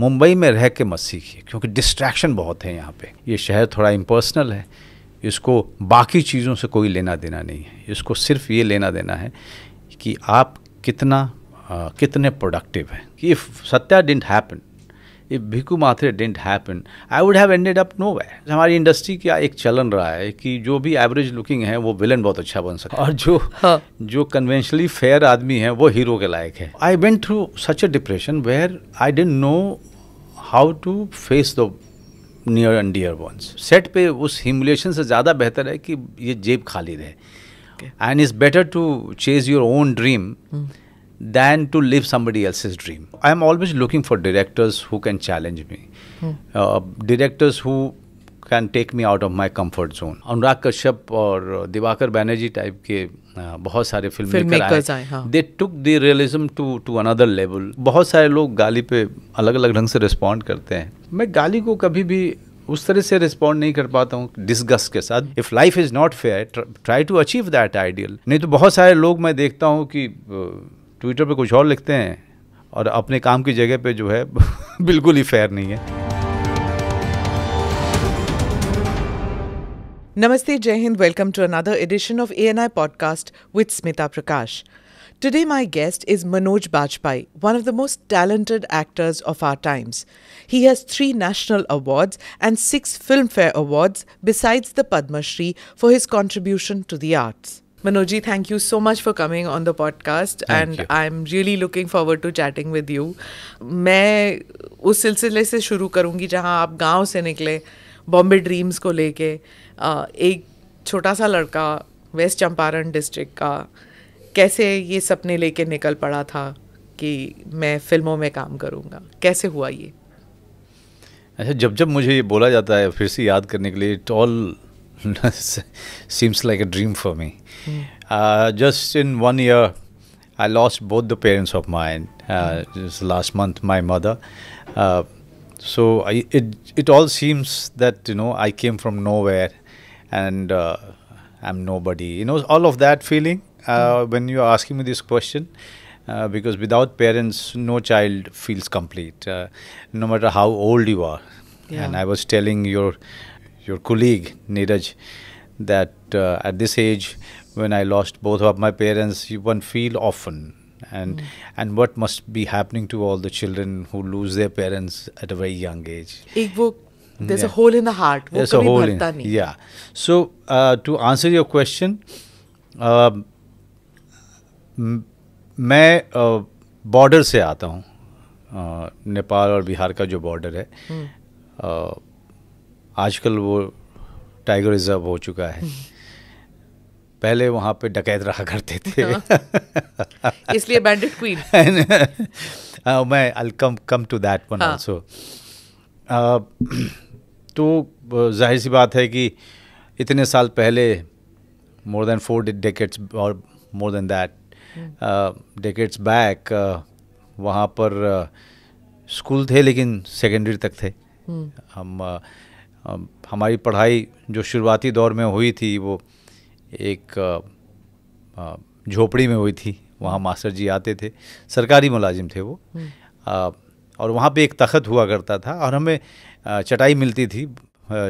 मुंबई में रह के मत सीखिए क्योंकि डिस्ट्रैक्शन बहुत है यहाँ पे ये शहर थोड़ा इम्पर्सनल है इसको बाकी चीज़ों से कोई लेना देना नहीं है इसको सिर्फ ये लेना देना है कि आप कितना आ, कितने प्रोडक्टिव हैं कि if Satya didn't happen if Bhiku Mhatre didn't happen I would have ended up no way हमारी इंडस्ट्री का एक चलन रहा है कि जो भी एवरेज लुकिंग है वो विलन बहुत अच्छा बन सकता है और जो हाँ. जो कन्वेंशनली फेयर आदमी है वो हीरो के लायक है I went through such a depression where I didn't know how to face the near and dear ones set पे उस हिमुलेशन से ज़्यादा बेहतर है कि ये जेब खाली रहे and is better to chase your own dream than to live somebody else is dream I am always looking for directors who can challenge me directors who can take me out of my comfort zone Anurag Kashyap और Divakar Banerjee type के बहुत सारे film maker आए they took the realism to to another level बहुत सारे लोग गाली पे अलग अलग ढंग से रिस्पॉन्ड करते हैं मैं गाली को कभी भी उस तरह से रिस्पॉन्ड नहीं कर पाता हूँ डिस्गस्ट के साथ if life is not fair try to achieve that ideal नहीं तो बहुत सारे लोग मैं देखता हूँ कि ट्विटर पे कुछ और लिखते हैं और अपने काम की जगह पे जो है बिल्कुल ही फेयर नहीं है Namaste, Jai Hind. Welcome to another edition of ANI Podcast with Smita Prakash. Today, my guest is Manoj Bajpai, one of the most talented actors of our times. He has 3 national awards and six Filmfare awards, besides the Padma Shri, for his contribution to the arts. Manojji, thank you so much for coming on the podcast, thank and you. I'm really looking forward to chatting with you. मैं उस सिलसिले से शुरू करूंगी जहां आप गांव से निकले बॉम्बे ड्रीम्स को लेके एक छोटा सा लड़का वेस्ट चंपारण डिस्ट्रिक्ट का कैसे ये सपने लेके निकल पड़ा था कि मैं फिल्मों में काम करूँगा कैसे हुआ ये अच्छा जब जब मुझे ये बोला जाता है फिर से याद करने के लिए it all seems like a dream for me just in one year I lost both the parents of mine last month my mother so it it all seems that you know I came from nowhere and uh, I'm nobody. You know, all of that feeling uh, hmm. when you're asking me this question. Uh, because without parents, no child feels complete, uh, no matter how old you are. Yeah. And I was telling your your colleague Niraj, that uh, at this age, when I lost both of my parents, you one feel often and mm. and what must be happening to all the children who lose their parents at a very young age. there's yeah. a hole in the heart there's a hole in, yeah so uh, to answer your question um, uh, मैं border से आता हूँ uh, Nepal और बिहार का जो border है हम्म। uh, आजकल वो टाइगर रिजर्व हो चुका है हम्म। पहले वहाँ पे डकैत रहा करते थे हाँ। इसलिए बैंडेड क्वीन uh, मैं I come come to that one also तो जाहिर सी बात है कि इतने साल पहले मोर देन फोर डेकेट्स और more than that decades back वहाँ पर स्कूल uh, थे लेकिन सेकेंडरी तक थे hmm. हम uh, हमारी पढ़ाई जो शुरुआती दौर में हुई थी वो एक झोपड़ी में हुई थी वहाँ मास्टर जी आते थे सरकारी मुलाजिम थे वो hmm. और वहाँ पे एक तखत हुआ करता था और हमें चटाई मिलती थी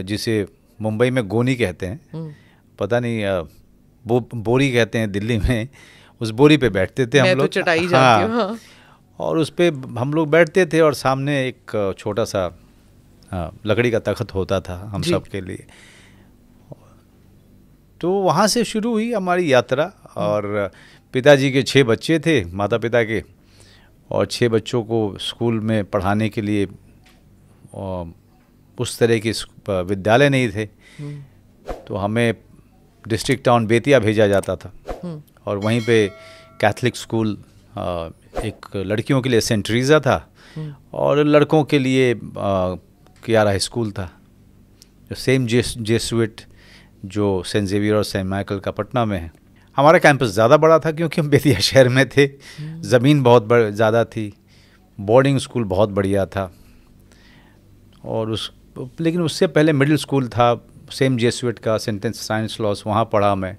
जिसे मुंबई में गोनी कहते हैं हम्म। पता नहीं बो, बोरी कहते हैं दिल्ली में उस बोरी पे बैठते थे हम तो लोग तो चटाई हाँ, हाँ। और उस पर हम लोग बैठते थे और सामने एक छोटा सा लकड़ी का तख्त होता था हम सब के लिए तो वहाँ से शुरू हुई हमारी यात्रा हम्म। और पिताजी के छः बच्चे थे माता पिता के और छः बच्चों को स्कूल में पढ़ाने के लिए उस तरह के विद्यालय नहीं थे हम्म। तो हमें डिस्ट्रिक्ट टाउन बेतिया भेजा जाता था हम्म। और वहीं पे कैथलिक स्कूल एक लड़कियों के लिए सेंट्रीज़ा था हम्म। और लड़कों के लिए कियारा स्कूल था जो सेम जेस जेसुइट जो सेंट जेवियर और सेंट माइकल का पटना में है हमारा कैंपस ज़्यादा बड़ा था क्योंकि हम बेतिया शहर में थे ज़मीन बहुत ज़्यादा थी बोर्डिंग स्कूल बहुत बढ़िया था और उस लेकिन उससे पहले मिडिल स्कूल था सेम जेसुएट का सेंटेंस साइंस लॉस वहाँ पढ़ा मैं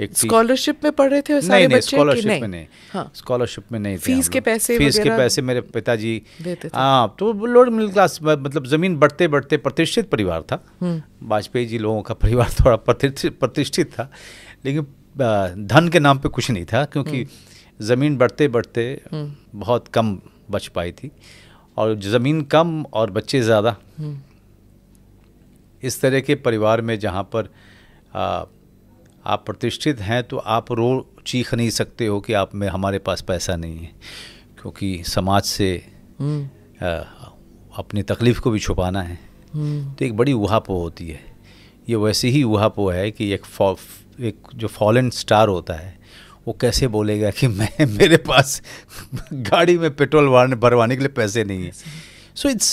एक स्कॉलरशिप में पढ़ रहे थे सारे नहीं नहीं स्कॉलरशिप में नहीं स्कॉलरशिप हाँ। में नहीं फीस के पैसे फीस के पैसे मेरे पिताजी हाँ तो लोअर मिडिल क्लास मतलब ज़मीन बढ़ते बढ़ते प्रतिष्ठित परिवार था हम्म। वाजपेयी जी लोगों का परिवार थोड़ा प्रतिष्ठित था लेकिन धन के नाम पे कुछ नहीं था क्योंकि हम्म। ज़मीन बढ़ते बढ़ते हम्म। बहुत कम बच पाई थी और ज़मीन कम और बच्चे ज़्यादा इस तरह के परिवार में जहाँ पर आ, आप प्रतिष्ठित हैं तो आप रो चीख नहीं सकते हो कि आप में हमारे पास पैसा नहीं है क्योंकि समाज से हम्म। आ, अपनी तकलीफ़ को भी छुपाना है हम्म। तो एक बड़ी उहापो होती है ये वैसे ही उहापो है कि एक फॉ एक जो फॉलन स्टार होता है वो कैसे बोलेगा कि मैं मेरे पास गाड़ी में पेट्रोल भरवाने के लिए पैसे नहीं है so it's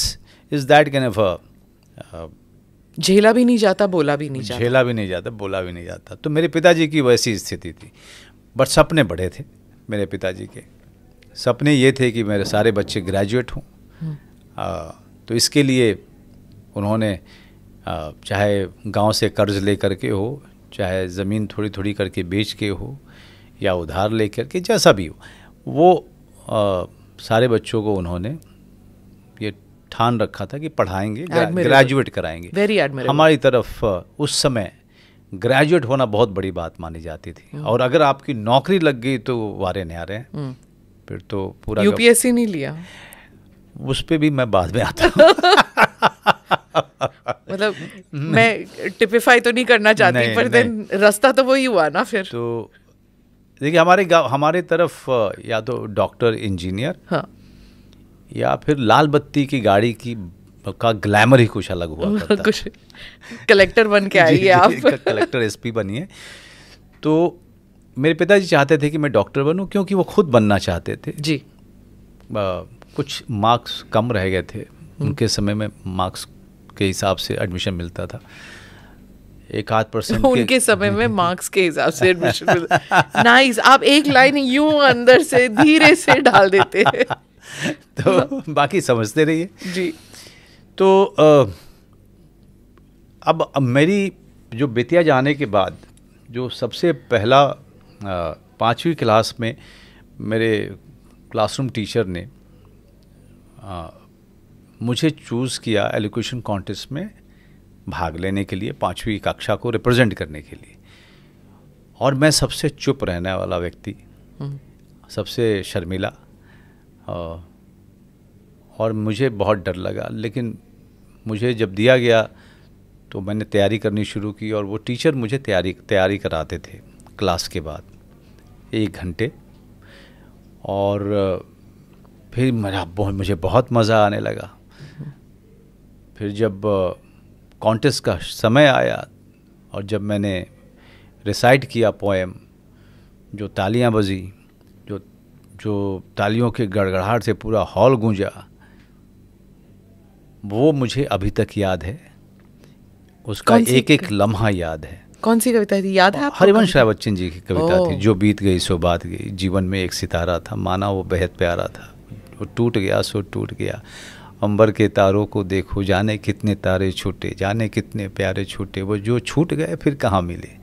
is that kind of झेला भी नहीं जाता बोला भी नहीं जाता झेला भी नहीं जाता बोला भी नहीं जाता तो मेरे पिताजी की वैसी स्थिति थी बट सपने बड़े थे मेरे पिताजी के सपने ये थे कि मेरे सारे बच्चे ग्रेजुएट हों हम्म। तो इसके लिए उन्होंने चाहे गांव से कर्ज ले करके हो चाहे ज़मीन थोड़ी थोड़ी करके बेच के हो या उधार ले करके जैसा भी हो वो आ, सारे बच्चों को उन्होंने ये ठान रखा था कि पढ़ाएंगे ग्रेजुएट कराएंगे वेरी हमारी तरफ उस समय ग्रेजुएट होना बहुत बड़ी बात मानी जाती थी hmm. और अगर आपकी नौकरी लग गई तो वारे नारे हैं hmm. फिर तो पूरा यूपीएससी नहीं लिया उस पर भी मैं बाद में आता मतलब मैं टिपिफाई तो नहीं करना चाहती पर देन रास्ता तो वही हुआ ना फिर तो देखिए हमारे गाँव हमारे तरफ या तो डॉक्टर इंजीनियर हाँ या फिर लाल बत्ती की गाड़ी की का ग्लैमर ही कुछ अलग हुआ करता कुछ कलेक्टर बन के आइए आप कलेक्टर एसपी बनिए तो मेरे पिताजी चाहते थे कि मैं डॉक्टर बनूं क्योंकि वो खुद बनना चाहते थे जी आ, कुछ मार्क्स कम रह गए थे हम्म। उनके समय में मार्क्स के हिसाब से एडमिशन मिलता था एक आध परसेंट उनके समय में मार्क्स के हिसाब से एडमिशन नाइस आप एक लाइन यूं अंदर से धीरे से डाल देते हैं तो बाकी समझते रहिए जी तो अब अब मेरी जो बेतिया जाने के बाद जो सबसे पहला पाँचवीं क्लास में मेरे क्लासरूम टीचर ने आ, मुझे चूज़ किया एलोकेशन कॉन्टेस्ट में भाग लेने के लिए पाँचवीं कक्षा को रिप्रेजेंट करने के लिए और मैं सबसे चुप रहने वाला व्यक्ति हम्म। सबसे शर्मिला और मुझे बहुत डर लगा लेकिन मुझे जब दिया गया तो मैंने तैयारी करनी शुरू की और वो टीचर मुझे तैयारी तैयारी कराते थे क्लास के बाद एक घंटे और फिर मेरा बहुत मुझे बहुत मज़ा आने लगा फिर जब कॉन्टेस्ट का समय आया और जब मैंने रिसाइट किया पोएम जो तालियां बजी जो तालियों के गड़गड़ाहट से पूरा हॉल गूंजा वो मुझे अभी तक याद है उसका एक एक लम्हा याद है कौन सी कविता थी याद है हरिवंश राय बच्चन जी की कविता थी जो बीत गई सो बात गई जीवन में एक सितारा था माना वो बेहद प्यारा था वो टूट गया सो टूट गया अंबर के तारों को देखो जाने कितने तारे छूटे जाने कितने प्यारे छूटे वो जो छूट गए फिर कहाँ मिले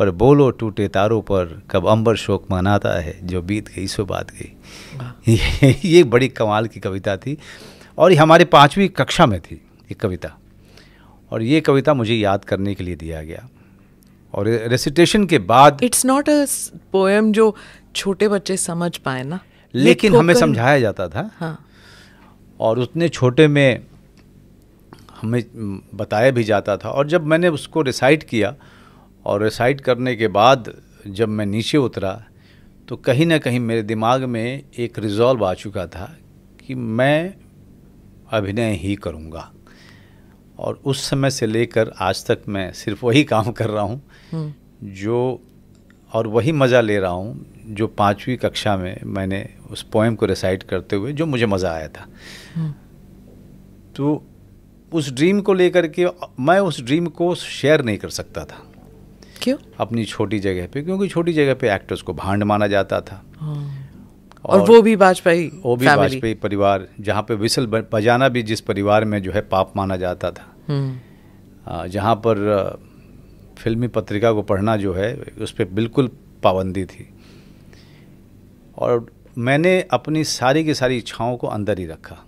पर बोलो टूटे तारों पर कब अंबर शोक मनाता है जो बीत गई सो बात गई ये, ये बड़ी कमाल की कविता थी और ये हमारे पाँचवीं कक्षा में थी ये कविता और ये कविता मुझे याद करने के लिए दिया गया और रेसिटेशन के बाद इट्स नॉट अ पोएम जो छोटे बच्चे समझ पाए ना लेकिन हमें समझाया जाता था हाँ। और उतने छोटे में हमें हम्म, बताया भी जाता था और जब मैंने उसको रिसाइट किया और रिसाइट करने के बाद जब मैं नीचे उतरा तो कहीं ना कहीं मेरे दिमाग में एक रिज़ॉल्व आ चुका था कि मैं अभिनय ही करूँगा और उस समय से लेकर आज तक मैं सिर्फ वही काम कर रहा हूँ हम्म। जो और वही मज़ा ले रहा हूँ जो पाँचवीं कक्षा में मैंने उस पोएम को रिसाइट करते हुए जो मुझे मज़ा आया था हम्म। तो उस ड्रीम को लेकर के मैं उस ड्रीम को शेयर नहीं कर सकता था क्यों अपनी छोटी जगह पे क्योंकि छोटी जगह पे एक्टर्स को भांड माना जाता था और, हाँ। और वो भी वाजपेयी वो भी वाजपेयी परिवार जहाँ पे विसल बजाना भी जिस परिवार में जो है पाप माना जाता था हम्म। जहाँ पर फिल्मी पत्रिका को पढ़ना जो है उस पर बिल्कुल पाबंदी थी और मैंने अपनी सारी की सारी इच्छाओं को अंदर ही रखा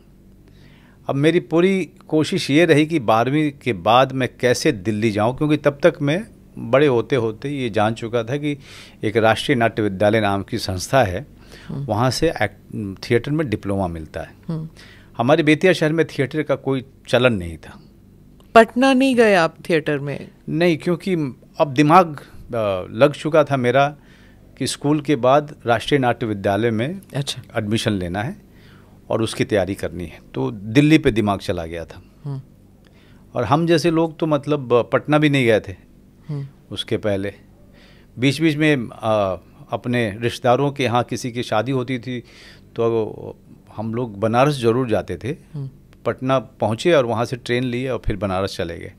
अब मेरी पूरी कोशिश ये रही कि बारहवीं के बाद मैं कैसे दिल्ली जाऊं क्योंकि तब तक मैं बड़े होते होते ये जान चुका था कि एक राष्ट्रीय नाट्य विद्यालय नाम की संस्था है हम्म। वहाँ से थिएटर में डिप्लोमा मिलता है हम्म। हमारे बेतिया शहर में थिएटर का कोई चलन नहीं था पटना नहीं गए आप थिएटर में नहीं क्योंकि अब दिमाग लग चुका था मेरा कि स्कूल के बाद राष्ट्रीय नाट्य विद्यालय में अच्छा एडमिशन लेना है और उसकी तैयारी करनी है तो दिल्ली पे दिमाग चला गया था हम्म। और हम जैसे लोग तो मतलब पटना भी नहीं गए थे हम्म। उसके पहले बीच बीच में आ, अपने रिश्तेदारों के यहाँ किसी की शादी होती थी तो हम लोग बनारस ज़रूर जाते थे हम्म। पटना पहुँचे और वहाँ से ट्रेन लिए और फिर बनारस चले गए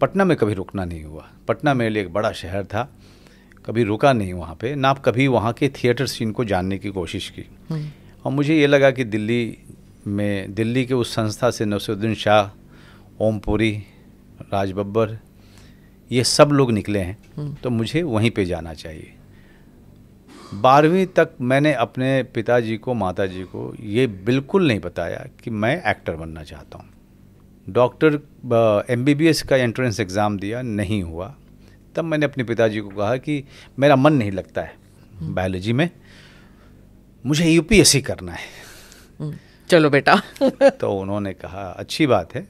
पटना में कभी रुकना नहीं हुआ पटना मेरे लिए एक बड़ा शहर था कभी रुका नहीं वहाँ पे ना कभी वहाँ के थिएटर सीन को जानने की कोशिश की हम्म। और मुझे ये लगा कि दिल्ली में दिल्ली के उस संस्था से नसरुद्दीन शाह ओमपुरी राज बब्बर ये सब लोग निकले हैं हम्म। तो मुझे वहीं पे जाना चाहिए बारहवीं तक मैंने अपने पिताजी को माताजी को ये बिल्कुल नहीं बताया कि मैं एक्टर बनना चाहता हूँ डॉक्टर एम का एंट्रेंस एग्ज़ाम दिया नहीं हुआ तब मैंने अपने पिताजी को कहा कि मेरा मन नहीं लगता है हम्म। बायोलॉजी में मुझे यूपीएससी करना है हम्म। चलो बेटा तो उन्होंने कहा अच्छी बात है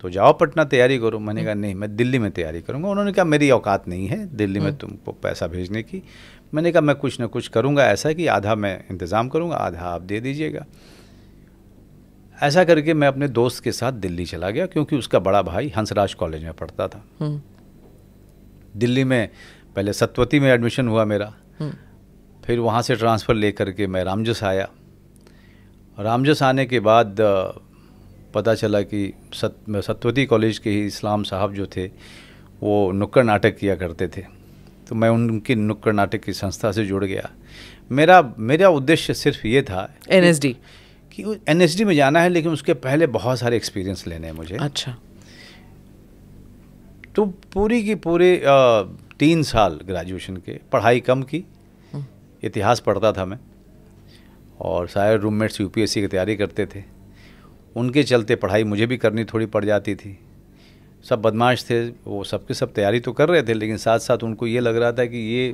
तो जाओ पटना तैयारी करो मैंने हम्म। कहा नहीं मैं दिल्ली में तैयारी करूँगा उन्होंने कहा मेरी औकात नहीं है दिल्ली में हम्म। तुमको पैसा भेजने की मैंने कहा मैं कुछ ना कुछ करूँगा ऐसा कि आधा मैं इंतज़ाम करूँगा आधा आप दे दीजिएगा ऐसा करके मैं अपने दोस्त के साथ दिल्ली चला गया क्योंकि उसका बड़ा भाई हंसराज कॉलेज में पढ़ता था हम्म। दिल्ली में पहले सतवती में एडमिशन हुआ मेरा फिर वहाँ से ट्रांसफ़र ले करके मैं रामजस आया रामजस आने के बाद पता चला कि सत सतवती कॉलेज के ही इस्लाम साहब जो थे वो नुक्कड़ नाटक किया करते थे तो मैं उनकी नुक्कड़ नाटक की संस्था से जुड़ गया मेरा मेरा उद्देश्य सिर्फ ये था एन कि एन में जाना है लेकिन उसके पहले बहुत सारे एक्सपीरियंस लेने हैं मुझे अच्छा तो पूरी की पूरे तीन साल ग्रेजुएशन के पढ़ाई कम की हम्म। इतिहास पढ़ता था मैं और सारे रूममेट्स यूपीएससी की तैयारी करते थे उनके चलते पढ़ाई मुझे भी करनी थोड़ी पड़ जाती थी सब बदमाश थे वो सबके सब तैयारी तो कर रहे थे लेकिन साथ साथ उनको ये लग रहा था कि ये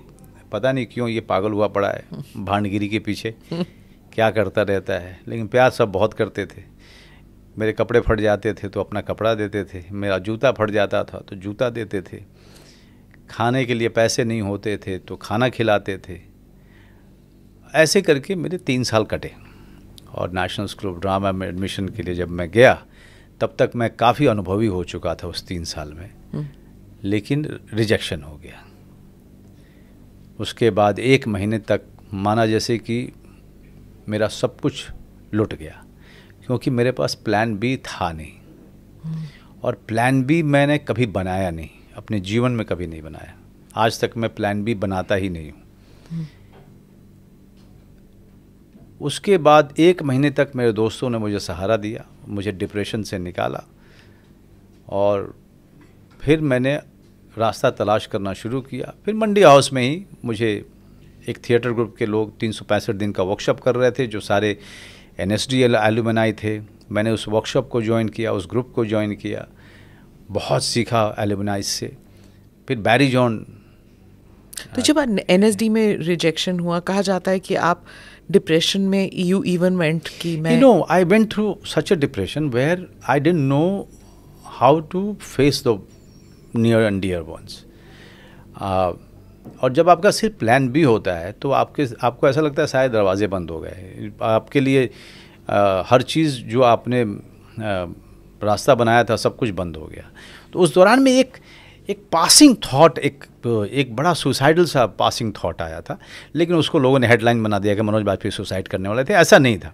पता नहीं क्यों ये पागल हुआ पड़ा है भांडगिरी के पीछे क्या करता रहता है लेकिन प्यार सब बहुत करते थे मेरे कपड़े फट जाते थे तो अपना कपड़ा देते थे मेरा जूता फट जाता था तो जूता देते थे खाने के लिए पैसे नहीं होते थे तो खाना खिलाते थे ऐसे करके मेरे तीन साल कटे और नेशनल स्कूल ऑफ ड्रामा में एडमिशन के लिए जब मैं गया तब तक मैं काफ़ी अनुभवी हो चुका था उस तीन साल में हम्म। लेकिन रिजेक्शन हो गया उसके बाद एक महीने तक माना जैसे कि मेरा सब कुछ लुट गया क्योंकि मेरे पास प्लान बी था नहीं हम्म। और प्लान बी मैंने कभी बनाया नहीं अपने जीवन में कभी नहीं बनाया आज तक मैं प्लान बी बनाता ही नहीं हूँ हम्म। उसके बाद एक महीने तक मेरे दोस्तों ने मुझे सहारा दिया मुझे डिप्रेशन से निकाला और फिर मैंने रास्ता तलाश करना शुरू किया फिर मंडी हाउस में ही मुझे एक थिएटर ग्रुप के लोग तीन दिन का वर्कशॉप कर रहे थे जो सारे एन एस थे मैंने उस वर्कशॉप को ज्वाइन किया उस ग्रुप को ज्वाइन किया बहुत सीखा एलुमनाइज से फिर बैरी जॉन तो जब एन हाँ। एस में रिजेक्शन हुआ कहा जाता है कि आप डिप्रेशन में यू इवन वेंट की मैं no I went through such a depression where I didn't know how to face the near and dear ones और जब आपका सिर्फ प्लान भी होता है तो आपके आपको ऐसा लगता है शायद दरवाजे बंद हो गए आपके लिए आ, हर चीज़ जो आपने आ, रास्ता बनाया था सब कुछ बंद हो गया तो उस दौरान में एक एक पासिंग थाट एक एक बड़ा सुसाइडल सा पासिंग थॉट आया था लेकिन उसको लोगों ने हेडलाइन बना दिया कि मनोज वाजपेयी सुसाइड करने वाले थे ऐसा नहीं था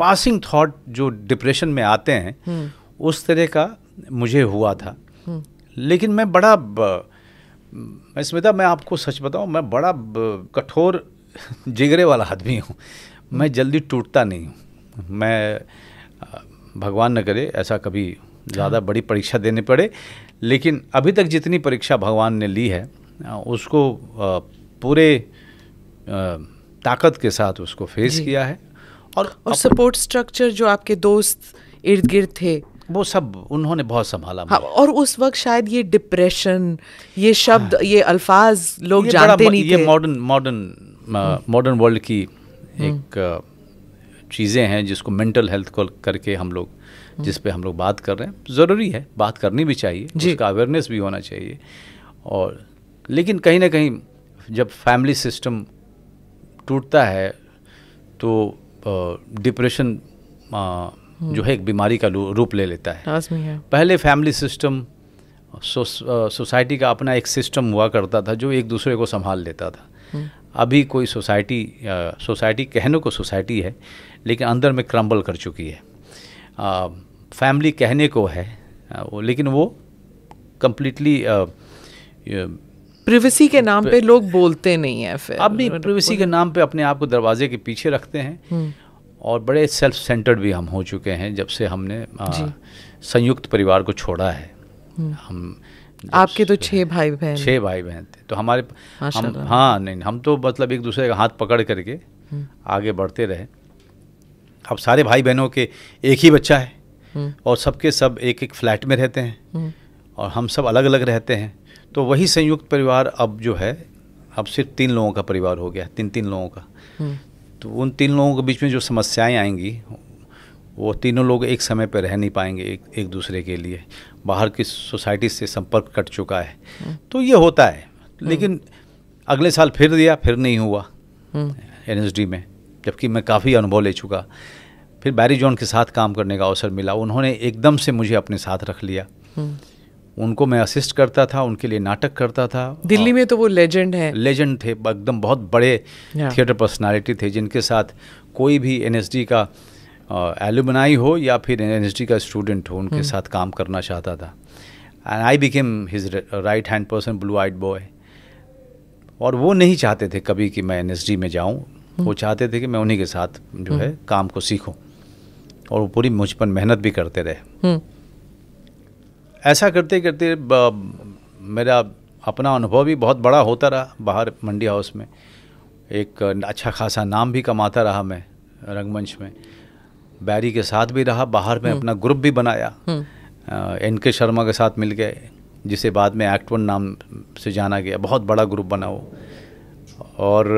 पासिंग हम्म। थॉट जो डिप्रेशन में आते हैं हम्म। उस तरह का मुझे हुआ था हम्म। लेकिन मैं बड़ा मैं स्मिता मैं आपको सच बताऊं मैं बड़ा कठोर जिगरे वाला आदमी हूँ मैं जल्दी टूटता नहीं हूँ मैं भगवान न करे ऐसा कभी ज़्यादा हाँ। बड़ी परीक्षा देनी पड़े लेकिन अभी तक जितनी परीक्षा भगवान ने ली है उसको पूरे ताकत के साथ उसको फेस किया है और और सपोर्ट स्ट्रक्चर जो आपके दोस्त इर्द गिर्द थे वो सब उन्होंने बहुत संभाला हाँ, और उस वक्त शायद ये डिप्रेशन ये शब्द हाँ, ये अल्फाज लोग ये जानते नहीं ये थे मॉडर्न मॉडर्न मॉडर्न वर्ल्ड की हम्म। एक चीज़ें हैं जिसको मेंटल हेल्थ को करके हम लोग हम्म। जिस पे हम लोग बात कर रहे हैं ज़रूरी है बात करनी भी चाहिए उसका अवेयरनेस भी होना चाहिए और लेकिन कहीं ना कहीं जब फैमिली सिस्टम टूटता है तो डिप्रेशन हम्म। जो है एक बीमारी का रूप ले लेता है, है। पहले फैमिली सिस्टम सोसाइटी का अपना एक सिस्टम हुआ करता था जो एक दूसरे को संभाल लेता था हम्म। अभी कोई सोसाइटी सोसाइटी कहने को सोसाइटी है लेकिन अंदर में क्रम्बल कर चुकी है फैमिली कहने को है लेकिन वो कम्प्लीटली प्रिवेसी के तो नाम पे लोग बोलते नहीं है फिर अब भी प्रिवेसी मतलब के नाम पे अपने आप को दरवाजे के पीछे रखते हैं हम्म। और बड़े सेल्फ सेंटर्ड भी हम हो चुके हैं जब से हमने संयुक्त परिवार को छोड़ा है हम्म। हम आपके तो छह भाई बहन छः भाई बहन थे तो हमारे हम हाँ नहीं हम तो मतलब एक दूसरे का हाथ पकड़ करके हम्म। आगे बढ़ते रहे अब सारे भाई बहनों के एक ही बच्चा है और सबके सब एक एक फ्लैट में रहते हैं और हम सब अलग अलग रहते हैं तो वही संयुक्त परिवार अब जो है अब सिर्फ तीन लोगों का परिवार हो गया तीन तीन लोगों का हम्म। तो उन तीन लोगों के बीच में जो समस्याएं आएंगी वो तीनों लोग एक समय पर रह नहीं पाएंगे एक एक दूसरे के लिए बाहर की सोसाइटी से संपर्क कट चुका है हम्म। तो ये होता है लेकिन हम्म। अगले साल फिर दिया फिर नहीं हुआ एन में जबकि मैं काफ़ी अनुभव ले चुका फिर बैरी जॉन के साथ काम करने का अवसर मिला उन्होंने एकदम से मुझे अपने साथ रख लिया उनको मैं असिस्ट करता था उनके लिए नाटक करता था दिल्ली में तो वो लेजेंड है लेजेंड थे एकदम बहुत बड़े थिएटर पर्सनालिटी थे जिनके साथ कोई भी एन का एलुमनाई हो या फिर एन का स्टूडेंट हो उनके hmm. साथ काम करना चाहता था and I became his right hand person blue eyed boy और वो नहीं चाहते थे कभी कि मैं एन में जाऊँ hmm. वो चाहते थे कि मैं उन्हीं के साथ जो hmm. है काम को सीखूँ और वो पूरी मुझ पर मेहनत भी करते रहे ऐसा करते करते मेरा अपना अनुभव भी बहुत बड़ा होता रहा बाहर मंडी हाउस में एक अच्छा खासा नाम भी कमाता रहा मैं रंगमंच में बैरी के साथ भी रहा बाहर में हम्म। अपना ग्रुप भी बनाया हम्म। एन के शर्मा के साथ मिल गए जिसे बाद में एक्ट वन नाम से जाना गया बहुत बड़ा ग्रुप बना वो और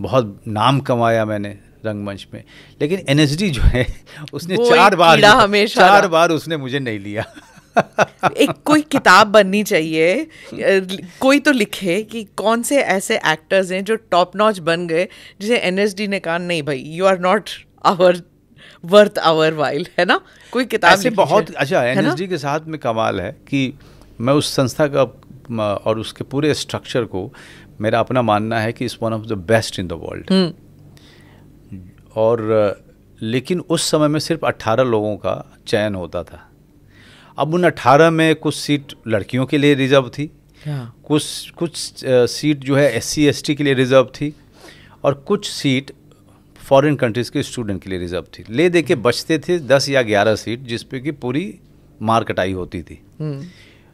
बहुत नाम कमाया मैंने रंगमंच में लेकिन एनएसडी जो है उसने चार बार चार बार उसने मुझे नहीं लिया एक कोई किताब बननी चाहिए कोई तो लिखे कि कौन से ऐसे एक्टर्स हैं जो टॉप नॉच बन गए जिसे एनएसडी ने कहा नहीं भाई you are not our worth our while है ना कोई किताब ऐसे बहुत अच्छा एनएसडी के साथ में कमाल है कि मैं उस संस्था का और उसके पूरे स्ट्रक्चर को मेरा अपना मानना है कि is one of the best in the world और लेकिन उस समय में सिर्फ 18 लोगों का चयन होता था अब उन अठारह में कुछ सीट लड़कियों के लिए रिजर्व थी कुछ कुछ सीट जो है एस सी के लिए रिजर्व थी और कुछ सीट फॉरेन कंट्रीज़ के स्टूडेंट के लिए रिजर्व थी ले दे के हम्म। बचते थे दस या ग्यारह सीट जिस पे कि पूरी मार कटाई होती थी हम्म।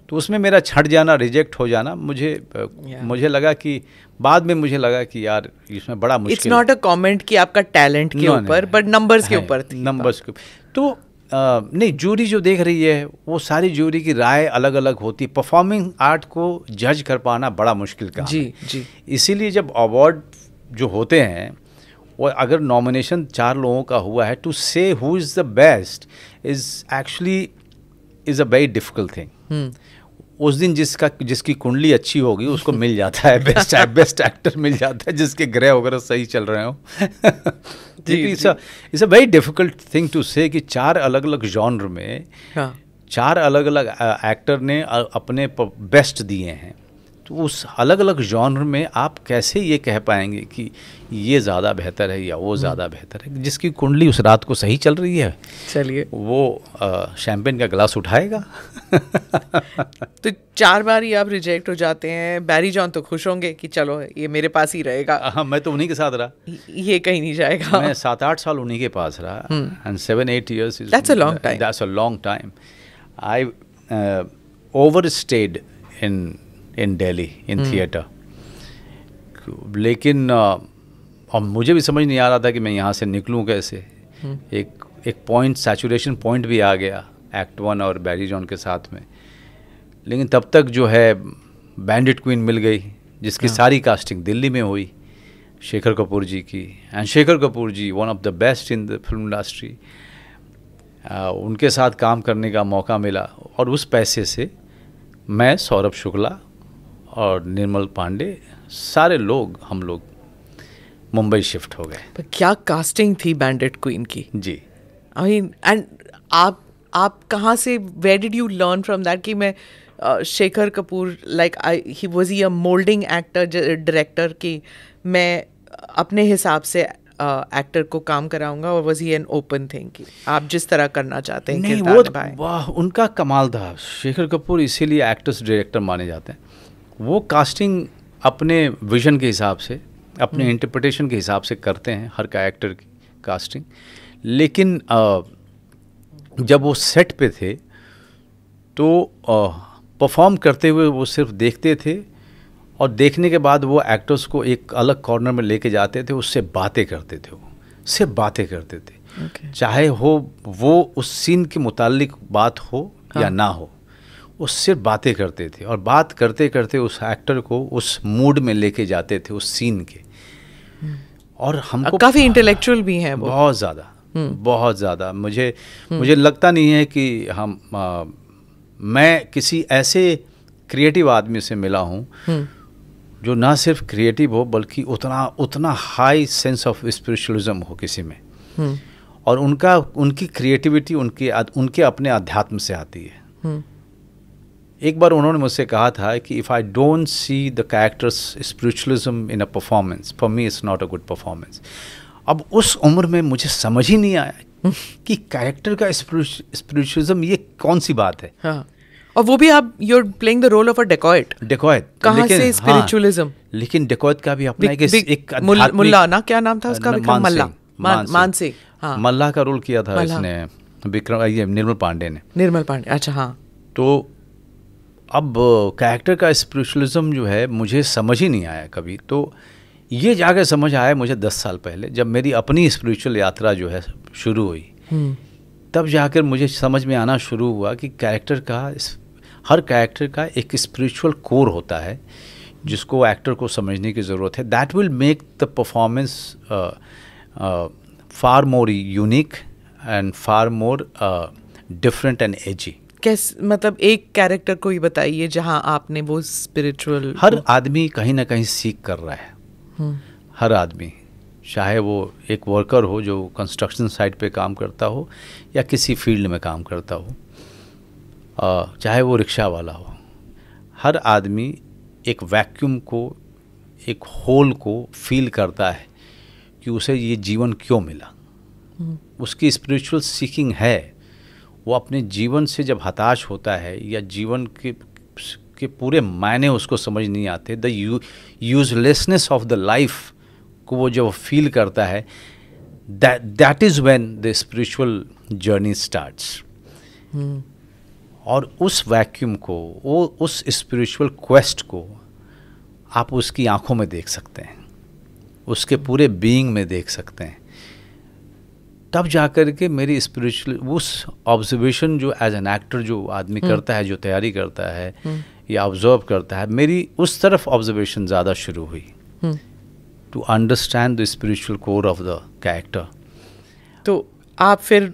तो उसमें मेरा छट जाना रिजेक्ट हो जाना मुझे मुझे लगा कि बाद में मुझे लगा कि यार इसमें बड़ा मुश्किल इट्स नॉट अ कमेंट कि आपका टैलेंट के ऊपर बट नंबर्स के ऊपर नंबर्स के तो नहीं जूरी जो देख रही है वो सारी जूरी की राय अलग अलग होती है परफॉर्मिंग आर्ट को जज कर पाना बड़ा मुश्किल का जी जी इसीलिए जब अवार्ड जो होते हैं वो अगर नॉमिनेशन चार लोगों का हुआ है to say who is the best is actually is a very difficult thing उस दिन जिसका जिसकी कुंडली अच्छी होगी उसको मिल जाता है बेस्ट बेस्ट एक्टर मिल जाता है जिसके ग्रह वगैरह सही चल रहे हो it's a very difficult thing to say कि चार अलग अलग जॉनर में हाँ. चार अलग अलग एक्टर ने अपने बेस्ट दिए हैं तो उस अलग अलग जॉनर में आप कैसे ये कह पाएंगे कि ये ज़्यादा बेहतर है या वो हम्म। ज़्यादा बेहतर है जिसकी कुंडली उस रात को सही चल रही है चलिए वो शैम्पेन का ग्लास उठाएगा तो चार बार ही आप रिजेक्ट हो जाते हैं बैरी जॉन तो खुश होंगे कि चलो ये मेरे पास ही रहेगा हाँ मैं तो उन्हीं के साथ रहा ये कहीं नहीं जाएगा मैं सात आठ साल उन्हीं के पास रहा and seven eight years that's a long time that's a long time I over stayed in in Delhi in theatre लेकिन और uh, मुझे भी समझ नहीं आ रहा था कि मैं यहाँ से निकलूँ कैसे hmm. एक एक पॉइंट सैचुरेशन पॉइंट भी आ गया एक्ट वन और बैरी जॉन के साथ में लेकिन तब तक जो है बैंडिट क्वीन मिल गई जिसकी हाँ। सारी कास्टिंग दिल्ली में हुई शेखर कपूर जी की and Shekhar Kapur ji one of the best in the film industry उनके साथ काम करने का मौका मिला और उस पैसे से मैं सौरभ शुक्ला और निर्मल पांडे सारे लोग हम लोग मुंबई शिफ्ट हो गए क्या कास्टिंग थी बैंडेड क्वीन की जी आई मीन एंड आप आप कहाँ से way did you learn from that कि मैं Shekhar Kapur like I he was he a moulding actor director कि मैं अपने हिसाब से एक्टर uh, को काम कराऊंगा और was he an open thing आप जिस तरह करना चाहते हैं वाह उनका कमाल था शेखर कपूर इसीलिए एक्टर्स डायरेक्टर माने जाते हैं वो कास्टिंग अपने विजन के हिसाब से अपने इंटरप्रटेशन हम्म। के हिसाब से करते हैं हर कैरेक्टर की कास्टिंग लेकिन आ, जब वो सेट पे थे तो परफॉर्म करते हुए वो सिर्फ देखते थे और देखने के बाद वो एक्टर्स को एक अलग कॉर्नर में लेके जाते थे उससे बातें करते थे वो सिर्फ बातें करते थे okay. चाहे हो वो उस सीन के मुतालिक बात हो हाँ. या ना हो वो सिर्फ बातें करते थे और बात करते करते उस एक्टर को उस मूड में लेके जाते थे उस सीन के और हम काफ़ी इंटेलेक्चुअल भी हैं बहुत ज़्यादा हम्म। बहुत ज़्यादा मुझे हम्म। मुझे लगता नहीं है कि हम आ, मैं किसी ऐसे क्रिएटिव आदमी से मिला हूँ हम्म। जो ना सिर्फ क्रिएटिव हो बल्कि उतना उतना हाई सेंस ऑफ स्पिरिचुअलिज्म हो किसी में और उनका उनकी क्रिएटिविटी उनके उनके अपने अध्यात्म से आती है एक बार उन्होंने मुझसे कहा था कि if I don't see the characters spiritualism in a performance for me is not a good performance अब उस उम्र में मुझे समझ ही नहीं आया कि कैरेक्टर का स्परिचुअलिज्म ये कौन सी बात है हाँ. और वो भी आप you are playing the role of a dacoit dacoit कहां से स्पिरिचुअलिज्म हाँ, लेकिन डेकॉइट का भी अपना बिक, एक एक मुल, मुल्ला ना क्या नाम था उसका मल्ला मान से हाँ मल्ला का रोल किया था इसने विक्रम ये निर्मल पांडे ने निर्मल पांडे अच्छा हाँ तो अब कैरेक्टर का स्पिरिचुअलिज्म जो है मुझे समझ ही नहीं आया कभी तो ये जाके समझ आया मुझे दस साल पहले जब मेरी अपनी स्पिरिचुअल यात्रा जो है शुरू हुई हम्म। तब जाकर मुझे समझ में आना शुरू हुआ कि कैरेक्टर का हर कैरेक्टर का एक स्पिरिचुअल कोर होता है जिसको एक्टर को समझने की ज़रूरत है that will make the performance far more unique and far more different and एजी कैस मतलब एक कैरेक्टर को ही बताइए जहाँ आपने वो स्पिरिचुअल हर आदमी कहीं ना कहीं सीख कर रहा है हम्म। हर आदमी चाहे वो एक वर्कर हो जो कंस्ट्रक्शन साइट पे काम करता हो या किसी फील्ड में काम करता हो चाहे वो रिक्शा वाला हो हर आदमी एक वैक्यूम को एक होल को फील करता है कि उसे ये जीवन क्यों मिला हम्म। उसकी स्पिरिचुअल सीकिंग है वो अपने जीवन से जब हताश होता है या जीवन के के पूरे मायने उसको समझ नहीं आते the uselessness of the life को वो जब फील करता है that is when the spiritual journey starts और उस वैक्यूम को वो उस स्पिरिचुअल क्वेस्ट को आप उसकी आंखों में देख सकते हैं उसके पूरे बीइंग में देख सकते हैं तब जा कर के मेरी स्पिरिचुअल उस ऑब्जर्वेशन जो एज एन एक्टर जो आदमी हम्म। करता है जो तैयारी करता है हम्म। या ऑब्जर्व करता है मेरी उस तरफ ऑब्जर्वेशन ज़्यादा शुरू हुई to understand the spiritual core of the character तो आप फिर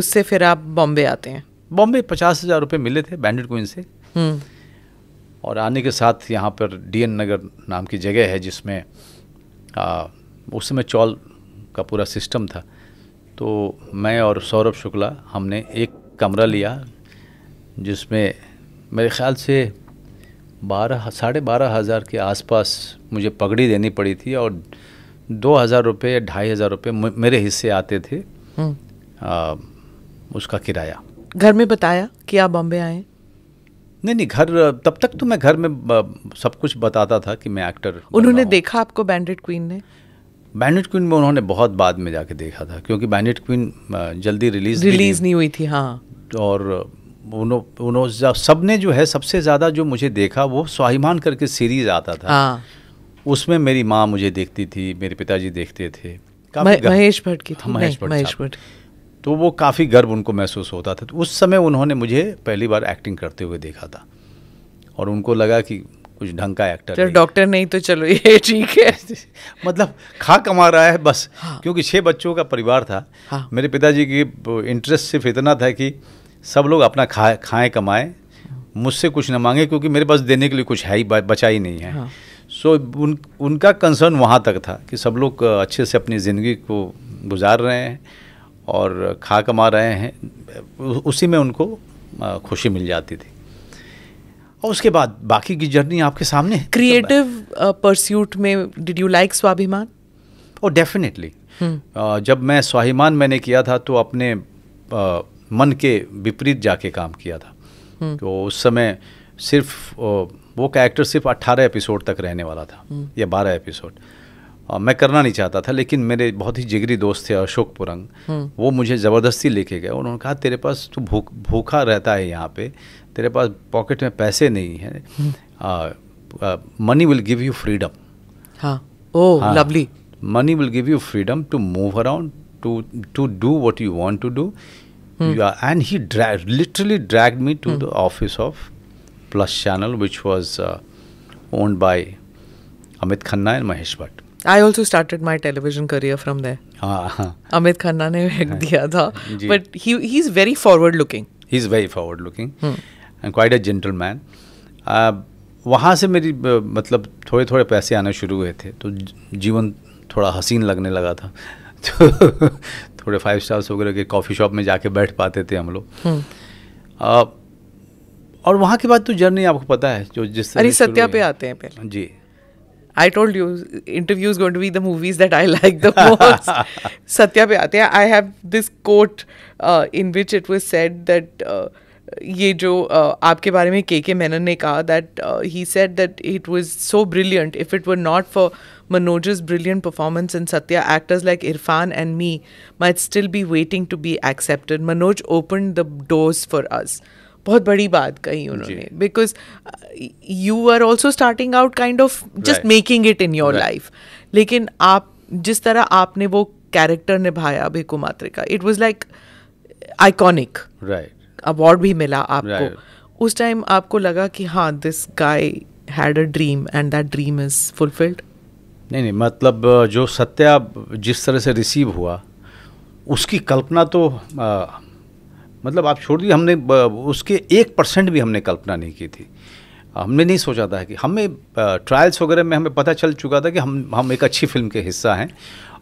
उससे फिर आप बॉम्बे आते हैं बॉम्बे पचास हज़ार रुपये मिले थे बैंडेड क्वीन से हम्म। और आने के साथ यहाँ पर डीएन नगर नाम की जगह है जिसमें उस समय चौल का पूरा सिस्टम था तो मैं और सौरभ शुक्ला हमने एक कमरा लिया जिसमें मेरे ख्याल से बारह साढ़े बारह हज़ार के आसपास मुझे पगड़ी देनी पड़ी थी और दो हज़ार रुपये या ढाई हज़ार रुपये मेरे हिस्से आते थे हम्म। आ, उसका किराया घर में बताया कि आप बॉम्बे आए नहीं नहीं घर तब तक तो मैं घर में सब कुछ बताता था कि मैं एक्टर उन्होंने देखा आपको बैंडेड क्वीन ने बैंडेड क्वीन में उन्होंने बहुत बाद में जाके देखा था क्योंकि बैंडेड क्वीन जल्दी रिलीज रिलीज नहीं हुई थी हाँ और उन्होंने सब ने जो है सबसे ज़्यादा जो मुझे देखा वो स्वाभिमान करके सीरीज आता था हाँ। उसमें मेरी माँ मुझे देखती थी मेरे पिताजी देखते थे महेश भट्ट की हाँ, महेश भट्ट महेश भट्ट तो वो काफ़ी गर्व उनको महसूस होता था तो उस समय उन्होंने मुझे पहली बार एक्टिंग करते हुए देखा था और उनको लगा कि कुछ ढंग का एक्टर चलो डॉक्टर नहीं तो चलो ये ठीक है मतलब खा कमा रहा है बस हाँ। क्योंकि छः बच्चों का परिवार था हाँ। मेरे पिताजी की इंटरेस्ट सिर्फ इतना था कि सब लोग अपना खा खाएं कमाएं मुझसे कुछ ना मांगे क्योंकि मेरे पास देने के लिए कुछ है ही बचा ही नहीं है हाँ। सो so, उन उनका कंसर्न वहाँ तक था कि सब लोग अच्छे से अपनी ज़िंदगी को गुजार रहे हैं और खा कमा रहे हैं उसी में उनको खुशी मिल जाती थी और उसके बाद बाकी की जर्नी आपके सामने है क्रिएटिव परस्यूट uh, में डिड यू लाइक स्वाभिमान और डेफिनेटली जब मैं स्वाभिमान मैंने किया था तो अपने uh, मन के विपरीत जाके काम किया था hmm. तो उस समय सिर्फ uh, वो कैरेक्टर सिर्फ 18 एपिसोड तक रहने वाला था hmm. या 12 एपिसोड uh, मैं करना नहीं चाहता था लेकिन मेरे बहुत ही जिगरी दोस्त थे अशोक पुरंग hmm. वो मुझे ज़बरदस्ती लेके गए उन्होंने कहा तेरे पास तू तो भूख भूखा रहता है यहाँ पे तेरे पास पॉकेट में पैसे नहीं है money will give you freedom हाँ oh lovely money will give you freedom to move around to to do what you want to do hmm. are, and he dra- literally dragged me to hmm. the office of plus channel which was uh, owned by amit khanna and mahesh bhatt I also started my television career from there. Amit Khanna ne diya tha, but he he's very forward looking. He's very forward looking. Hmm. And quite a gentleman वहाँ से मेरी मतलब थोड़े थोड़े पैसे आने शुरू हुए थे तो जीवन थोड़ा हसीन लगने लगा था तो थोड़े फाइव स्टार्स वगैरह के कॉफ़ी शॉप में जाके बैठ पाते थे हम लोग हम्म। और वहाँ के बाद तो जर्नी आपको पता है जो जिस अरे सत्या पे आते हैं पहले जी I told you interview is going to be the movies that I like the most Satya पे आते हैं I have this quote in which it was said that ये जो आपके बारे में के के मैनन ने कहा that he said that it was so brilliant if it were not for Manoj brilliant performance in Satya actors like Irrfan and me my still be waiting to be accepted Manoj open the doors for us बहुत बड़ी बात कही उन्होंने because you are also starting out kind of just making it in your life लेकिन आप जिस तरह आपने वो कैरेक्टर निभाया Bhiku Mhatre it was like iconic right award भी मिला आपको right. उस टाइम आपको लगा कि हाँ this guy had a dream and that dream is fulfilled नहीं नहीं मतलब जो सत्या जिस तरह से रिसीव हुआ उसकी कल्पना तो आ, मतलब आप छोड़ दिए हमने उसके एक परसेंट भी हमने कल्पना नहीं की थी हमने नहीं सोचा था कि हमें ट्रायल्स वगैरह में हमें पता चल चुका था कि हम हम एक अच्छी फिल्म के हिस्सा हैं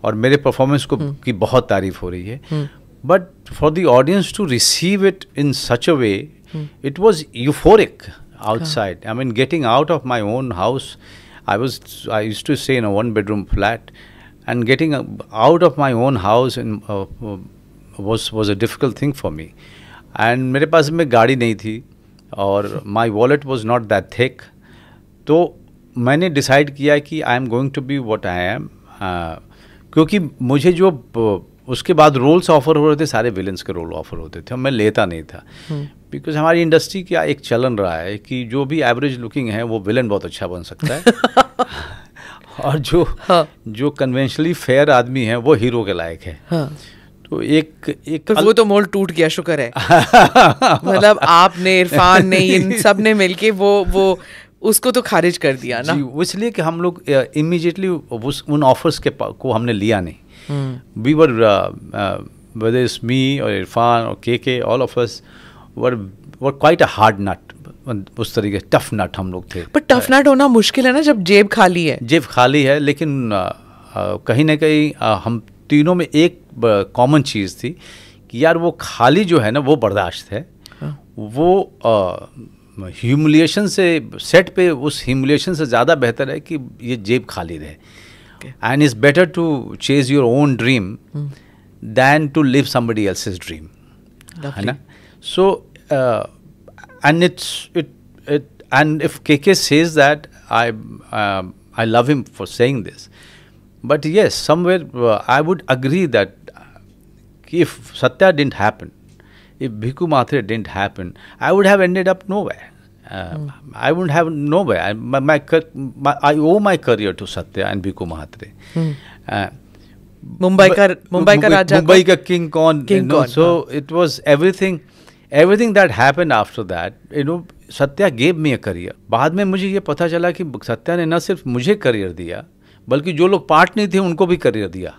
और मेरे परफॉर्मेंस को हम्म। की बहुत तारीफ हो रही है हम्म। But for the audience to receive it in such a way, hmm. it was euphoric outside. I mean, getting out of my own house, I was I used to stay in a one-bedroom flat, and getting out of my own house in, uh, uh, was was a difficult thing for me. And मेरे पास में गाड़ी नहीं थी और my wallet was not that thick. So मैंने decided किया I am going to be what I am, am क्योंकि मुझे जो उसके बाद रोल्स ऑफर हो रहे थे सारे विलन्स के रोल ऑफर होते थे मैं लेता नहीं था हम्म। बिकॉज हमारी इंडस्ट्री का एक चलन रहा है कि जो भी एवरेज लुकिंग है वो विलन बहुत अच्छा बन सकता है और जो हाँ। जो कन्वेंशनली फेयर आदमी है वो हीरो के लायक है हाँ। तो एक एक तो वो तो मोल टूट गया शुक्र है मतलब आपने इरफान ने इन सब ने मिलके वो वो उसको तो खारिज कर दिया ना इसलिए कि हम लोग इमिजिएटली उन ऑफर्स के को हमने लिया नहीं we hmm. Were uh, uh, whether it's me or Irfan or KK, all of us were were quite a hard nut. उस तरीके टफ नट हम लोग थे पर टफ नट होना मुश्किल है ना जब जेब खाली है जेब खाली है लेकिन uh, कहीं ना कहीं हम तीनों में एक कॉमन चीज़ थी कि यार वो खाली जो है ना वो बर्दाश्त है हाँ। वो ह्यूमिलिएशन से सेट पे उस ह्यूमिलिएशन से ज़्यादा बेहतर है कि ये जेब खाली रहे Okay. And it's better to chase your own dream mm. than to live somebody else's dream. Lovely. So, uh, and it's it it and if KK says that, I um, I love him for saying this. But yes, somewhere uh, I would agree that if Satya didn't happen, if Bhikkhu Mathre didn't happen, I would have ended up nowhere. Uh, mm. I wouldn't have no way. I, my, my, my, I owe my career to Satya and Bhikkhu Mahatre. Mm. Uh, Mumbai ka Mumbai ka Raja Mumbai ka King Kong. King you know, Kong so huh. it was everything, everything that happened after that. You know, Satya gave me a career. बाद में मुझे ये पता चला कि सत्या ने न सिर्फ मुझे करियर दिया बल्कि जो लोग पार्ट नहीं थे उनको भी करियर दिया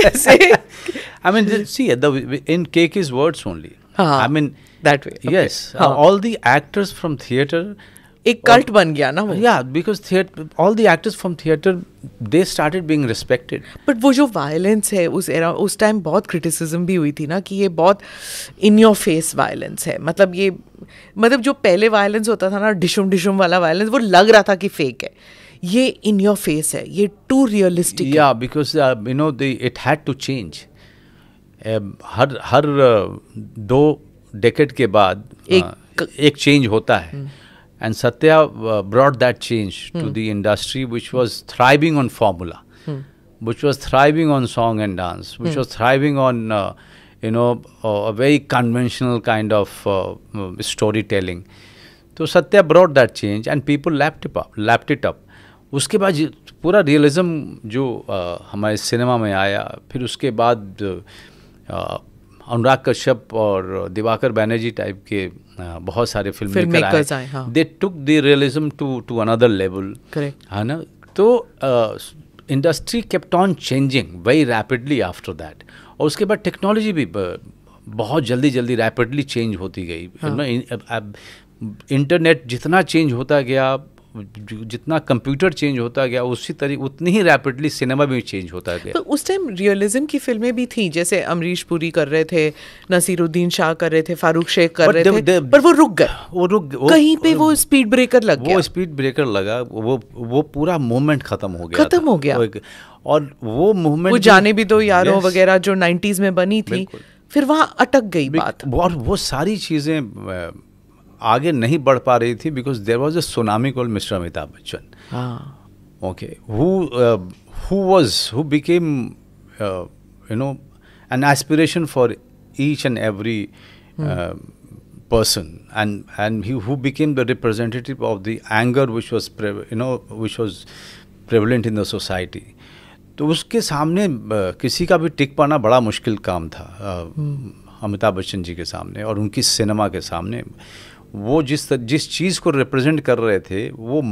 कैसे see, the, in in words only. Uh -huh. I mean, that way yes all the actors from theatre एक कल्ट uh, बन गया ना वो या because theatre all the actors from theatre they started being respected but वो जो violence है उस एरा उस टाइम बहुत क्रिटिसिज्म भी हुई थी ना कि ये बहुत इन योर फेस वायलेंस है मतलब ये मतलब जो पहले वायलेंस होता था ना डिशुम डिशुम वाला वायलेंस वो लग रहा था कि फेक है ये इन योर फेस है ये टू रियलिस्टिक या because you know the it had to change हर हर uh, दो डेकेट के बाद एक, uh, एक चेंज होता है and Satya brought that change to the industry which was thriving on formula which was thriving on song and dance which was thriving on you know a very conventional kind of story telling तो Satya brought that change and people lapped it up उसके बाद पूरा realism जो uh, हमारे cinema में आया फिर उसके बाद uh, अनुराग कश्यप और दिवाकर बैनर्जी टाइप के बहुत सारे film they took the realism to to another level है ना तो industry kept on changing very rapidly after that और उसके बाद टेक्नोलॉजी भी बहुत जल्दी जल्दी रैपिडली चेंज होती गई हाँ. इंटरनेट जितना चेंज होता गया जितना कंप्यूटर चेंज होता गया उसी तरीके उतनी ही रैपिडली सिनेमा भी चेंज होता गया तो उस टाइम रियलिज्म की फिल्में भी थी जैसे अमरीश पुरी कर रहे थे नसीरुद्दीन शाह कर रहे थे फारूक शेख कर रहे थे दे, पर वो रुक गए वो रुक गए कहीं पे वो स्पीड ब्रेकर लग गया वो स्पीड ब्रेकर लगा वो वो पूरा मूवमेंट खत्म हो गया खत्म हो गया और वो मूवमेंट वो जाने भी दो यारों वगैरह जो नाइन्टीज में बनी थी फिर वहाँ अटक गई बात और वो सारी चीज़ें आगे नहीं बढ़ पा रही थी because there was a tsunami call mister Amitabh Bachchan okay who was who became you know an aspiration for each and every person and and he who became the representative of the anger which was you know which was prevalent in the society तो उसके सामने uh, किसी का भी टिक पाना बड़ा मुश्किल काम था uh, hmm. अमिताभ बच्चन जी के सामने और उनकी सिनेमा के सामने वो जिस जिस चीज़ को रिप्रेजेंट कर रहे थे वो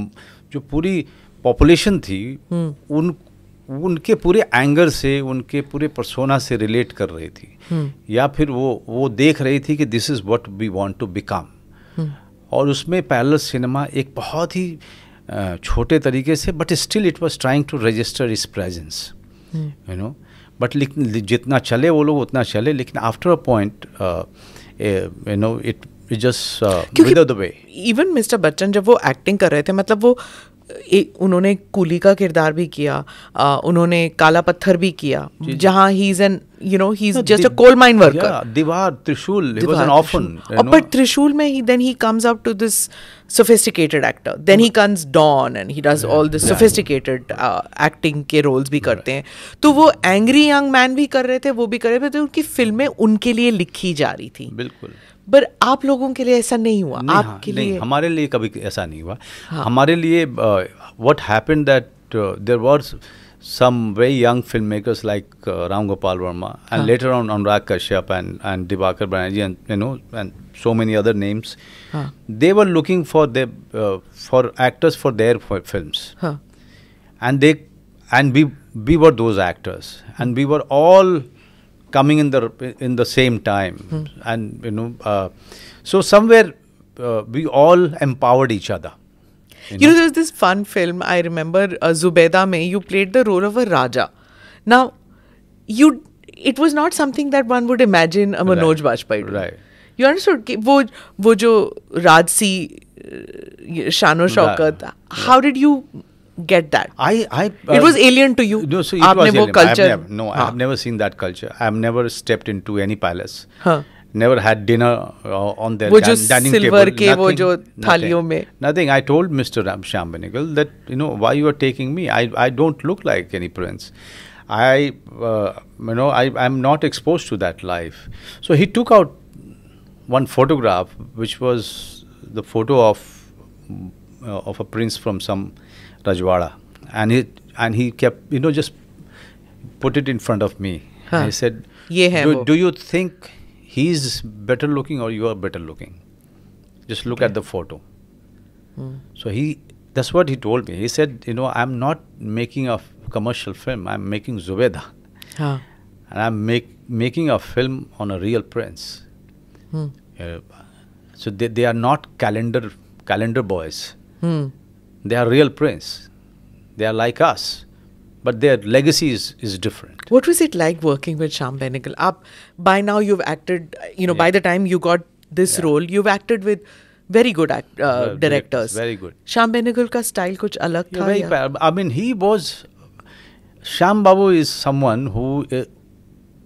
जो पूरी पॉपुलेशन थी हम्म। उन उनके पूरे एंगर से उनके पूरे परसोना से रिलेट कर रही थी हम्म। या फिर वो वो देख रही थी कि this is what we want to become और उसमें पैरल सिनेमा एक बहुत ही छोटे तरीके से but still it was trying to register इस प्रेजेंस यू नो बट जितना चले वो लोग उतना चले लेकिन after a point you know it just uh, wither even mr bachchan जब वो एक्टिंग कर रहे थे मतलब वो ए, उन्होंने कूली का किरदार भी किया आ, उन्होंने काला पत्थर भी किया जहाँ he is an you know he is just a coal mine worker Deewaar Trishul often पर त्रिशूल में he then he comes up to this sophisticated actor then he comes Don and he does all this sophisticated acting के roles भी करते हैं तो वो angry young man भी कर रहे थे वो भी कर रहे थे तो उनकी फिल्में उनके लिए लिखी जा रही थी बिल्कुल पर आप लोगों के लिए ऐसा नहीं हुआ नहीं, हाँ, आपके नहीं, लिए हमारे लिए कभी ऐसा नहीं हुआ हाँ. हमारे लिए what happen that there were some very young film makers like Ram Gopal Varma and later on Anurag Kashyap and and Dibakar Banerjee and you know and so many other names they were looking for they for actors for their film and they and we were those actors and we were all coming in the in the same time, and you know, uh, so somewhere uh, we all empowered each other. You, you know? know, there's this fun film I remember uh, Zubeda May. You played the role of a Raja. Now, you it was not something that one would imagine a Manoj right. Bajpayee. Right. You understood? वो वो जो राजसी शानो Right. How did you get that. I, I uh, it was alien to you. No, so it was alien. culture. I no, huh. I have never seen that culture. I have never stepped into any palace. Huh. Never had dinner uh, on their dining silver table. के nothing, वो जो थालियों में. Nothing. I told Mr. Ram that you know why you are taking me. I I don't look like any prince. I uh, you know I I'm not exposed to that life. So he took out one photograph which was the photo of uh, of a prince from some Rajwada, and he and he kept you know just put it in front of me. Huh. I said, do, do, you think he's better looking or you are better looking? Just look okay. at the photo. Hmm. So he that's what he told me. He said, you know, I'm not making a commercial film. I'm making Zubeda. Huh. And I'm make, making a film on a real prince. Hmm. Uh, so they, they are not calendar calendar boys. Hmm. They are real prince. They are like us. But their legacy is, is different. What was it like working with Sham Benegal? Up by now you've acted, you know, yeah. by the time you got this yeah. role, you've acted with very good act, uh, directors. Very good. Sham Benegal ka style kuch alag tha. I mean, he was. Sham Babu is someone who, uh,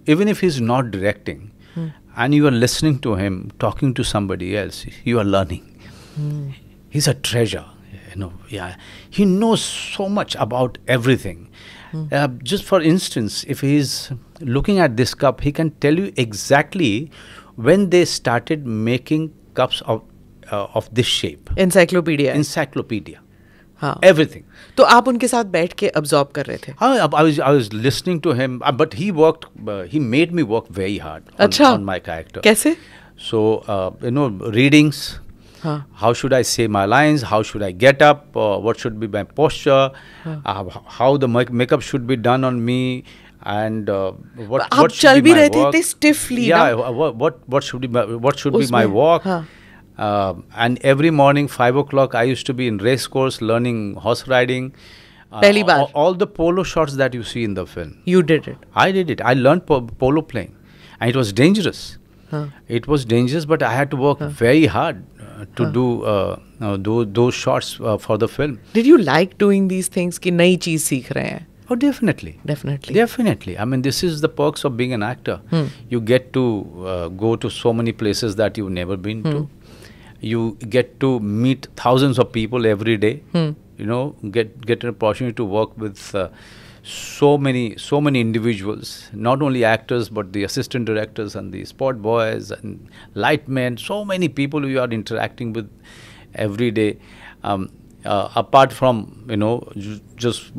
even if he's not directing, hmm. and you are listening to him talking to somebody else, you are learning. Hmm. He's a treasure you know, yeah, he knows so much about everything. Mm. Uh, just for instance, if he's looking at this cup, he can tell you exactly when they started making cups of uh, of this shape. Encyclopedia. Encyclopedia. हाँ Everything. So, you उनके साथ बैठ के absorb कर रहे थे हाँ अब I was I was listening huh. how should I say my lines, how should I get up, uh, what should be my posture, huh. uh, how the make- makeup should be done on me. And uh, what, what should be my work? Stiffly, yeah, what, what what should be my, what should be my walk? Huh. Uh, and every morning five o'clock, I used to be in race course learning horse riding. Uh, all, all, the polo shots that you see in the film. You did it. I did it. I learned po- polo playing, and it was dangerous. Huh. It was dangerous, but I had to work huh. very hard to do uh, those, uh, those shots uh, for the film. Did you like doing these things कि नई चीज़ सीख रहे हैं? Oh, definitely. Definitely. Definitely. I mean, this is the perks of being an actor. Hmm. You get to uh, go to so many places that you've never been hmm. to. You get to meet thousands of people every day. Hmm. You know, get get an opportunity to work with. Uh, so many so many individuals not only actors but the assistant directors and the spot boys and light men. so many people you are interacting with every day um, uh, apart from you know just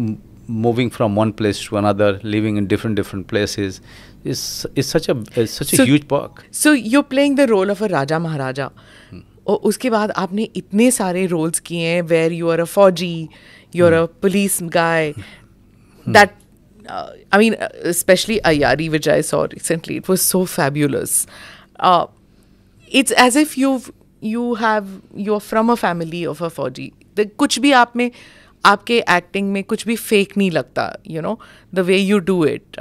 moving from one place to another living in different different places is is such a is such so, a huge park. so you're playing the role of a raja maharaja hmm. और उसके बाद आपने इतने सारे roles किए हैं where you are a fauji you are a police guy Hmm. That uh, I mean, uh, especially Ayari, which I saw recently, it was so fabulous. Uh, it's as if you've you have you're from a family of a फौजी the कुछ भी आप में आपके acting में कुछ भी fake नहीं लगता you know the way you do it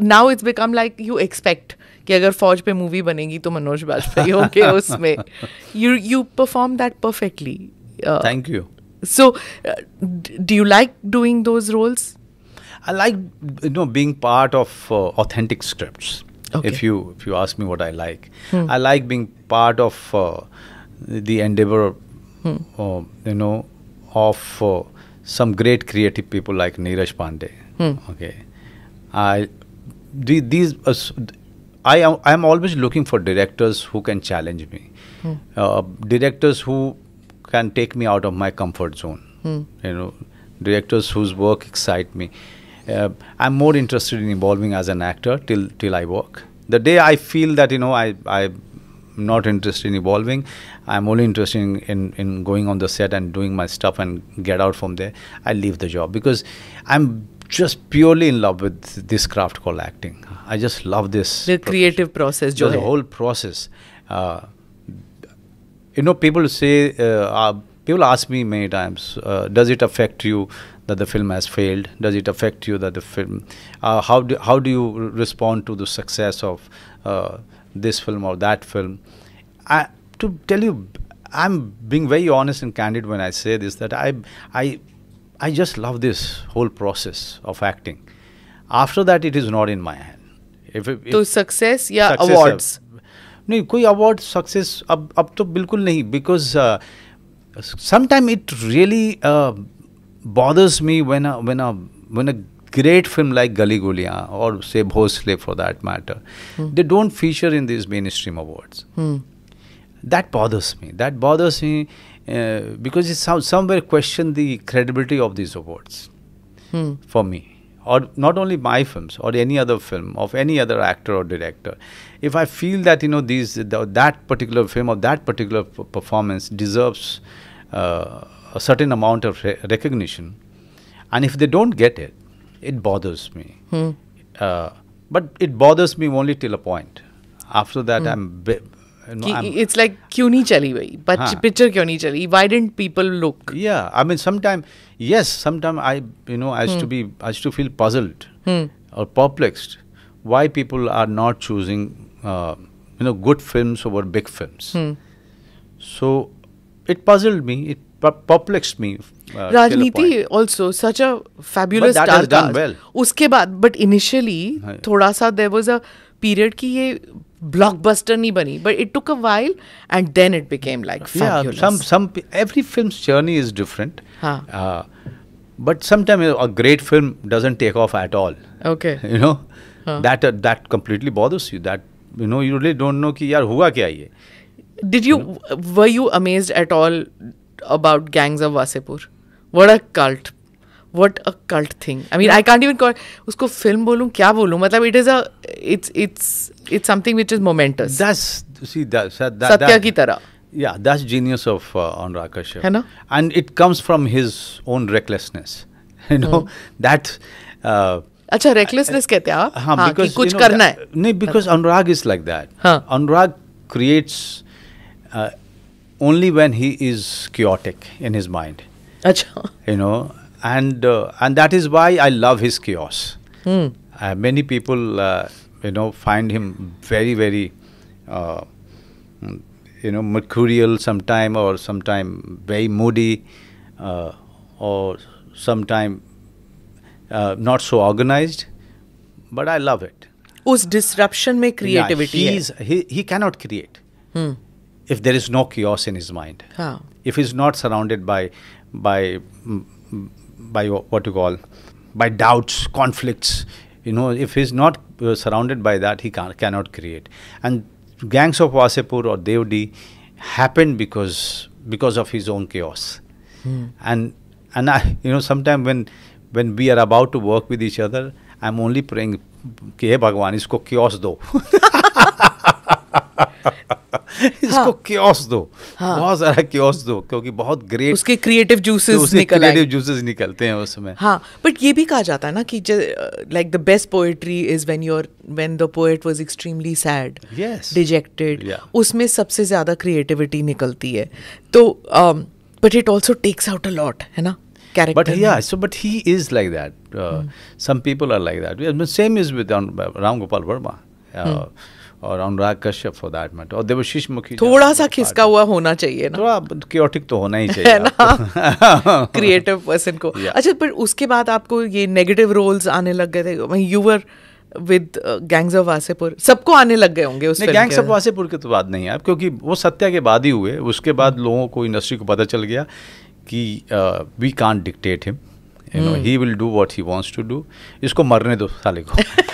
now it's become like you expect कि अगर फौज पे मूवी बनेगी तो मनोज वाजपेयी होंगे उसमें you you perform that perfectly thank you so, uh, do you like doing those roles? I like you know being part of uh, authentic scripts. Okay. If you if you ask me what I like, hmm. I like being part of uh, the endeavor, hmm. uh, you know, of uh, some great creative people like Neeraj Pandey. Hmm. Okay, I the, these uh, I am I am always looking for directors who can challenge me, hmm. uh, directors who can take me out of my comfort zone. Hmm. You know, directors whose work excite me. Uh, I'm more interested in evolving as an actor till till I work. The day I feel that you know I I'm not interested in evolving, I'm only interested in, in, in going on the set and doing my stuff and get out from there. I leave the job because I'm just purely in love with this craft called acting. I just love this. The creative process, the whole process. Uh, you know, people say, uh, uh, people ask me many times, uh, does it affect you that the film has failed? Does it affect you that the film? Uh, how do how do you respond to the success of uh, this film or that film? I, to tell you, I'm being very honest and candid when I say this that I I I just love this whole process of acting. After that, it is not in my hand. If, if, success, yeah, success awards. नहीं कोई award success अब अब तो बिल्कुल नहीं because sometime it really bothers me when when when a great film like Gali Guliya or say Bhosle for that matter, mm. they don't feature in these mainstream awards. Mm. That bothers me. That bothers me uh, because it some, somewhere question the credibility of these awards mm. for me. Or not only my films or any other film of any other actor or director if I feel that you know these the, that particular film or that particular performance deserves uh, a certain amount of re recognition, and if they don't get it, it bothers me. Hmm. Uh, but it bothers me only till a point. After that, hmm. I'm. it's like क्यों नहीं चली भाई बच picture क्यों नहीं चली why didn't people look yeah I mean sometimes yes sometimes I you know I used to hmm. be I used to feel puzzled hmm. or perplexed why people are not choosing uh, you know, good films over big films. Hmm. So it puzzled me. It perplexed me. Uh, Rajniti also such a fabulous but that has done well. Uske baad, but initially thoda sa there was a period ki ये blockbuster नहीं bani. but it took a while and then it became like fabulous. Yeah, some some every film's journey is different. Uh, but sometimes a great film doesn't take off at all. Okay. You know, huh. that uh, that completely bothers you. That you know you really don't know कि यार हुआ क्या ये did you were you amaze at all about gangs of Wasseypur what a cult what a cult thing I mean I can't even call उसको film बोलूँ क्या बोलूँ मतलब it is a it's it's it's something which is momentous that's see Satya की तरह Yeah, that's genius of uh, Anurag Kashyap. Hai na? And it comes from his own recklessness. You know, mm. that uh, अच्छा recklessness कहते हैं आप हाँ, हाँ, कुछ करना है नहीं because Anurag is like that Anurag creates only when he is chaotic in his mind अच्छा you know and and that is why I love his chaos many people you know find him very very you know mercurial sometime और sometime very moody और sometime Uh, not so organized, but I love it. उस disruption में creativity yeah, is, he, he cannot create hmm. if there is no chaos in his mind. If he is not surrounded by by mm, by what you call by doubts, conflicts, you know, if he is not uh, surrounded by that, he can, cannot create. And gangs of Wasepur or Devdi happened because because of his own chaos. Hmm. And and you know, sometimes when when we are about to work with each other, I'm only praying कि हे भगवान इसको chaos दो इसको हाँ, chaos दो हाँ, बहुत सारा क्योस दो क्योंकि बहुत ग्रेट उसके क्रिएटिव जूसेस तो निकल क्रिएटिव जूसेस निकलते हैं उसमें हाँ बट ये भी कहा जाता है ना कि like the best poetry is when your when the poet was extremely sad yes dejected उसमें सबसे ज्यादा क्रिएटिविटी निकलती है तो but it also takes out a lot है ना character. But yeah, so but he is like that. Uh, mm. Some people are like that. Same is with uh, Ram Gopal Verma. Uh, mm. और Anurag Kashyap for that matter और देवशीष मुखी थोड़ा सा खिसका हुआ होना चाहिए ना थोड़ा क्योटिक तो होना ही चाहिए ना क्रिएटिव पर्सन को yeah. अच्छा पर उसके बाद आपको ये नेगेटिव रोल्स आने लग गए थे you were with gangs of Wasseypur सबको आने लग गए होंगे उसमें गैंग्स ऑफ वासेपुर के तो बाद नहीं है क्योंकि वो सत्या के बाद ही हुए उसके बाद लोगों को इंडस्ट्री को पता चल गया कि we can't dictate him you know he will do what he wants to do इसको मरने दो साले को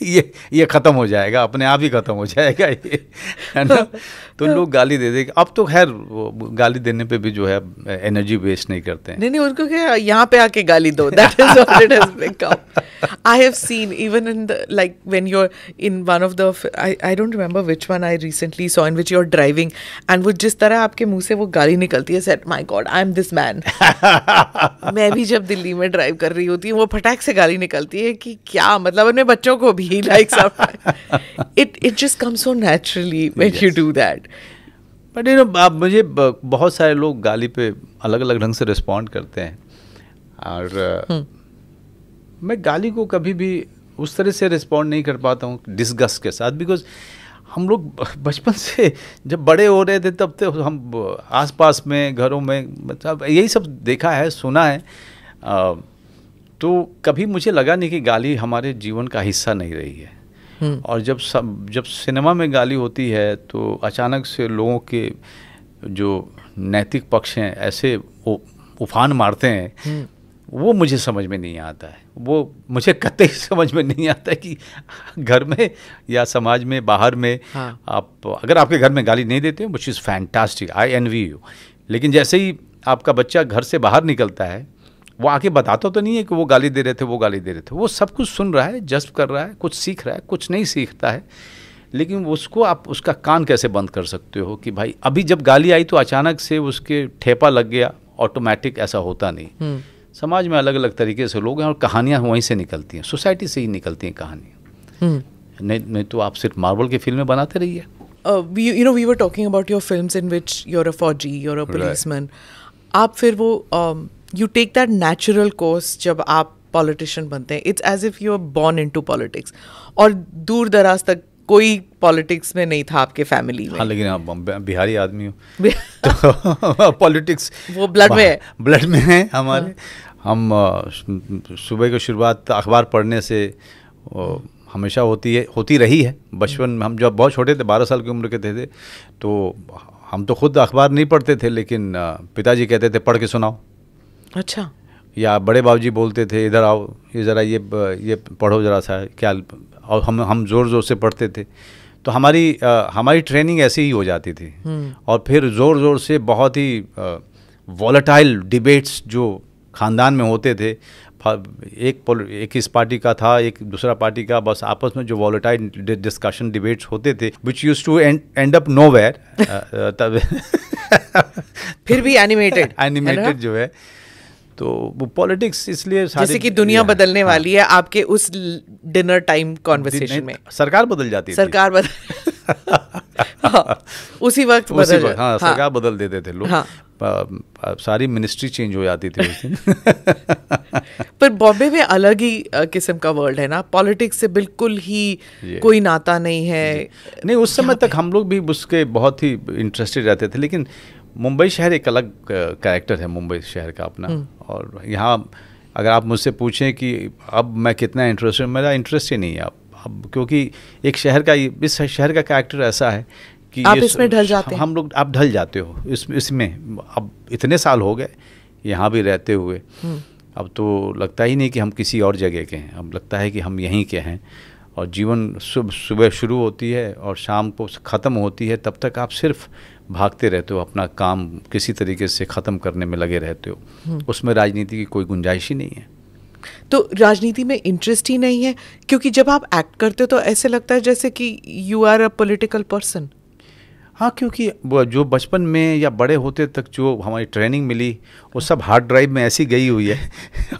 ये ये ख़त्म हो जाएगा अपने आप ही ख़त्म हो जाएगा ये है ना तो लोग गाली दे देंगे अब तो खैर गाली देने पे भी जो है एनर्जी वेस्ट नहीं करते हैं नहीं नहीं उनको क्या यहाँ पे आके गाली दो that is what it has become I have seen even in the like when you are in one of the I I don't remember which one I recently saw in which you are driving and वो जिस तरह आपके मुंह से वो गाली निकलती है said my god I am this man मैं भी जब दिल्ली में ड्राइव कर रही होती हूँ वो फटाक से गाली निकलती है कि क्या मतलब अपने बच्चों को भी he likes our it it just comes so naturally when yes. you do that but you know आप मुझे बहुत सारे लोग गाली पे अलग अलग ढंग से रिस्पॉन्ड करते हैं और hmm. मैं गाली को कभी भी उस तरह से रिस्पॉन्ड नहीं कर पाता हूँ डिस्गस्ट के साथ बिकॉज हम लोग बचपन से जब बड़े हो रहे थे तब तो हम आसपास में घरों में मतलब यही सब देखा है सुना है तो कभी मुझे लगा नहीं कि गाली हमारे जीवन का हिस्सा नहीं रही है हम्म। और जब सब जब सिनेमा में गाली होती है तो अचानक से लोगों के जो नैतिक पक्ष हैं ऐसे उफान मारते हैं हम्म। वो मुझे समझ में नहीं आता है वो मुझे कतई समझ में नहीं आता है कि घर में या समाज में बाहर में हाँ। आप अगर आपके घर में गाली नहीं देते हैं which is fantastic I envy you लेकिन जैसे ही आपका बच्चा घर से बाहर निकलता है वो आके बताता तो नहीं है कि वो गाली दे रहे थे वो गाली दे रहे थे वो सब कुछ सुन रहा है जज्ब कर रहा है कुछ सीख रहा है कुछ नहीं सीखता है लेकिन उसको आप उसका कान कैसे बंद कर सकते हो कि भाई अभी जब गाली आई तो अचानक से उसके ठेपा लग गया ऑटोमेटिक ऐसा होता नहीं हम्म। समाज में अलग अलग तरीके से लोग हैं और कहानियाँ वहीं से निकलती हैं सोसाइटी से ही निकलती हैं कहानियाँ हम्म। नहीं नहीं तो आप सिर्फ मार्बल की फिल्में बनाते रहिए you know we were talking about your films in which your a fauji your a policeman आप फिर वो um, you take that natural course जब आप पॉलिटिशियन बनते हैं it's as if you are born into politics और दूर दराज तक कोई पॉलिटिक्स में नहीं था आपके फैमिली में हाँ लेकिन आप बिहारी आदमी हो तो पॉलिटिक्स वो ब्लड में है ब्लड में है हमारे हाँ. हम सुबह की शुरुआत अखबार पढ़ने से हमेशा होती है होती रही है बचपन में हम जब बहुत छोटे थे बारह साल की उम्र के थे, थे तो हम तो खुद अखबार नहीं पढ़ते थे लेकिन पिताजी कहते थे पढ़ के सुनाओ अच्छा या बड़े बाबूजी बोलते थे इधर आओ ये ज़रा ये ये पढ़ो ज़रा सा क्या और हम हम ज़ोर ज़ोर से पढ़ते थे तो हमारी आ, हमारी ट्रेनिंग ऐसे ही हो जाती थी हम्म। और फिर ज़ोर ज़ोर से बहुत ही वॉलेटाइल डिबेट्स जो ख़ानदान में होते थे एक एक इस पार्टी का था एक दूसरा पार्टी का बस आपस में जो वॉलेटाइल डिस्कशन डिबेट्स होते थे which use to end up nowhere फिर भी एनिमेटेड एनिमेटेड जो है तो वो पॉलिटिक्स इसलिए जैसे कि दुनिया बदलने हाँ। वाली है आपके उस डिनर टाइम कॉन्वर्सेशन में सरकार बदल जाती है सरकार बदल हाँ, उसी वक्त उसी बदल वक्त, हाँ, हाँ सरकार बदल देते थे लोग हाँ। सारी मिनिस्ट्री चेंज हो जाती थी उस दिन पर बॉम्बे में अलग ही किस्म का वर्ल्ड है ना पॉलिटिक्स से बिल्कुल ही कोई नाता नहीं है नहीं उस समय तक हम लोग भी उसके बहुत ही इंटरेस्टेड रहते थे लेकिन मुंबई शहर एक अलग कैरेक्टर है मुंबई शहर का अपना हम्म। और यहाँ अगर आप मुझसे पूछें कि अब मैं कितना इंटरेस्ट मेरा इंटरेस्ट ही नहीं है अब अब क्योंकि एक शहर का इस शहर का कैरेक्टर ऐसा है कि आप इसमें ढल जाते हैं हम लोग आप ढल जाते हो इस इसमें अब इतने साल हो गए यहाँ भी रहते हुए हम्म। अब तो लगता ही नहीं कि हम किसी और जगह के हैं अब लगता है कि हम यहीं के हैं और जीवन सुबह सुबह शुरू होती है और शाम को ख़त्म होती है तब तक आप सिर्फ भागते रहते हो अपना काम किसी तरीके से ख़त्म करने में लगे रहते हो हम्म। उसमें राजनीति की कोई गुंजाइश ही नहीं है तो राजनीति में इंटरेस्ट ही नहीं है क्योंकि जब आप एक्ट करते हो तो ऐसे लगता है जैसे कि you are a political person हाँ क्योंकि जो बचपन में या बड़े होते तक जो हमारी ट्रेनिंग मिली वो सब हार्ड ड्राइव में ऐसी गई हुई है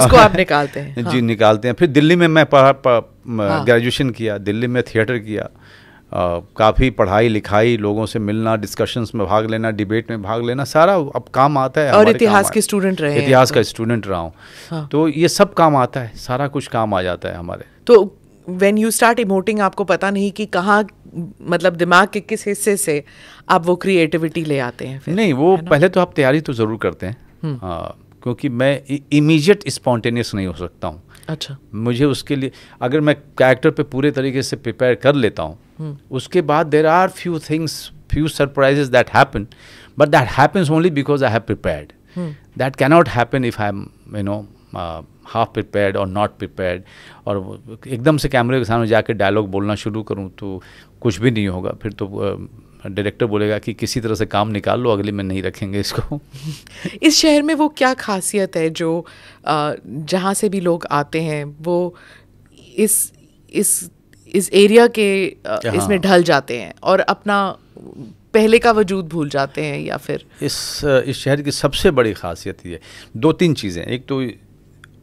उसको आप निकालते हैं हाँ। जी निकालते हैं फिर दिल्ली में मैं हाँ। ग्रेजुएशन किया दिल्ली में थिएटर किया काफ़ी पढ़ाई लिखाई लोगों से मिलना डिस्कशंस में भाग लेना डिबेट में भाग लेना सारा अब काम आता है और इतिहास के स्टूडेंट रहे इतिहास तो। का स्टूडेंट रहा हूँ हाँ। तो ये सब काम आता है सारा कुछ काम आ जाता है हमारे तो वेन यू स्टार्ट इमोटिंग आपको पता नहीं कि कहाँ मतलब दिमाग के किस हिस्से से आप वो क्रिएटिविटी ले आते हैं फिर, नहीं वो पहले तो आप तैयारी तो ज़रूर करते हैं आ, हम्म। हाँ, क्योंकि मैं इमीजिएट स्पॉन्टेनियस नहीं हो सकता हूँ अच्छा मुझे उसके लिए अगर मैं कैरेक्टर पे पूरे तरीके से प्रिपेयर कर लेता हूँ हम्म। उसके बाद there are few things few surprises that happen but that happens only because I have prepared that cannot happen if I am you know half prepared और नॉट प्रिपेयर्ड और एकदम से कैमरे के सामने जाकर डायलॉग बोलना शुरू करूँ तो कुछ भी नहीं होगा फिर तो uh, डायरेक्टर बोलेगा कि किसी तरह से काम निकाल लो अगले में नहीं रखेंगे इसको इस शहर में वो क्या खासियत है जो जहाँ से भी लोग आते हैं वो इस इस इस एरिया के हाँ। इसमें ढल जाते हैं और अपना पहले का वजूद भूल जाते हैं या फिर इस इस शहर की सबसे बड़ी खासियत ये दो तीन चीज़ें एक तो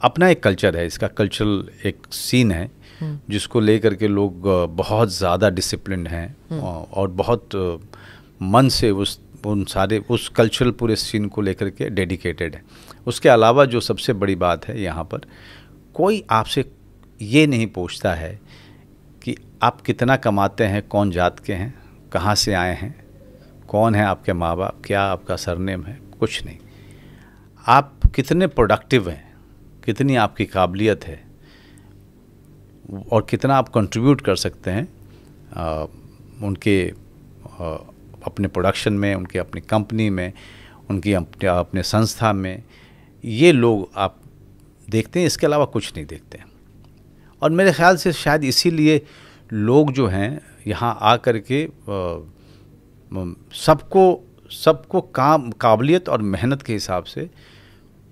अपना एक कल्चर है इसका कल्चरल एक सीन है जिसको लेकर के लोग बहुत ज़्यादा डिसिप्लिन हैं हम्म। और बहुत मन से उस उन सारे उस कल्चरल पूरे सीन को लेकर के डेडिकेटेड है उसके अलावा जो सबसे बड़ी बात है यहाँ पर कोई आपसे ये नहीं पूछता है कि आप कितना कमाते हैं कौन जात के हैं कहाँ से आए हैं कौन है आपके माँ बाप क्या आपका सरनेम है कुछ नहीं आप कितने प्रोडक्टिव हैं कितनी आपकी काबिलियत है और कितना आप कंट्रीब्यूट कर सकते हैं आ, उनके आ, अपने प्रोडक्शन में उनके अपनी कंपनी में उनकी अपने अपने संस्था में ये लोग आप देखते हैं इसके अलावा कुछ नहीं देखते हैं और मेरे ख्याल से शायद इसीलिए लोग जो हैं यहाँ आ कर के सबको सबको काम काबिलियत और मेहनत के हिसाब से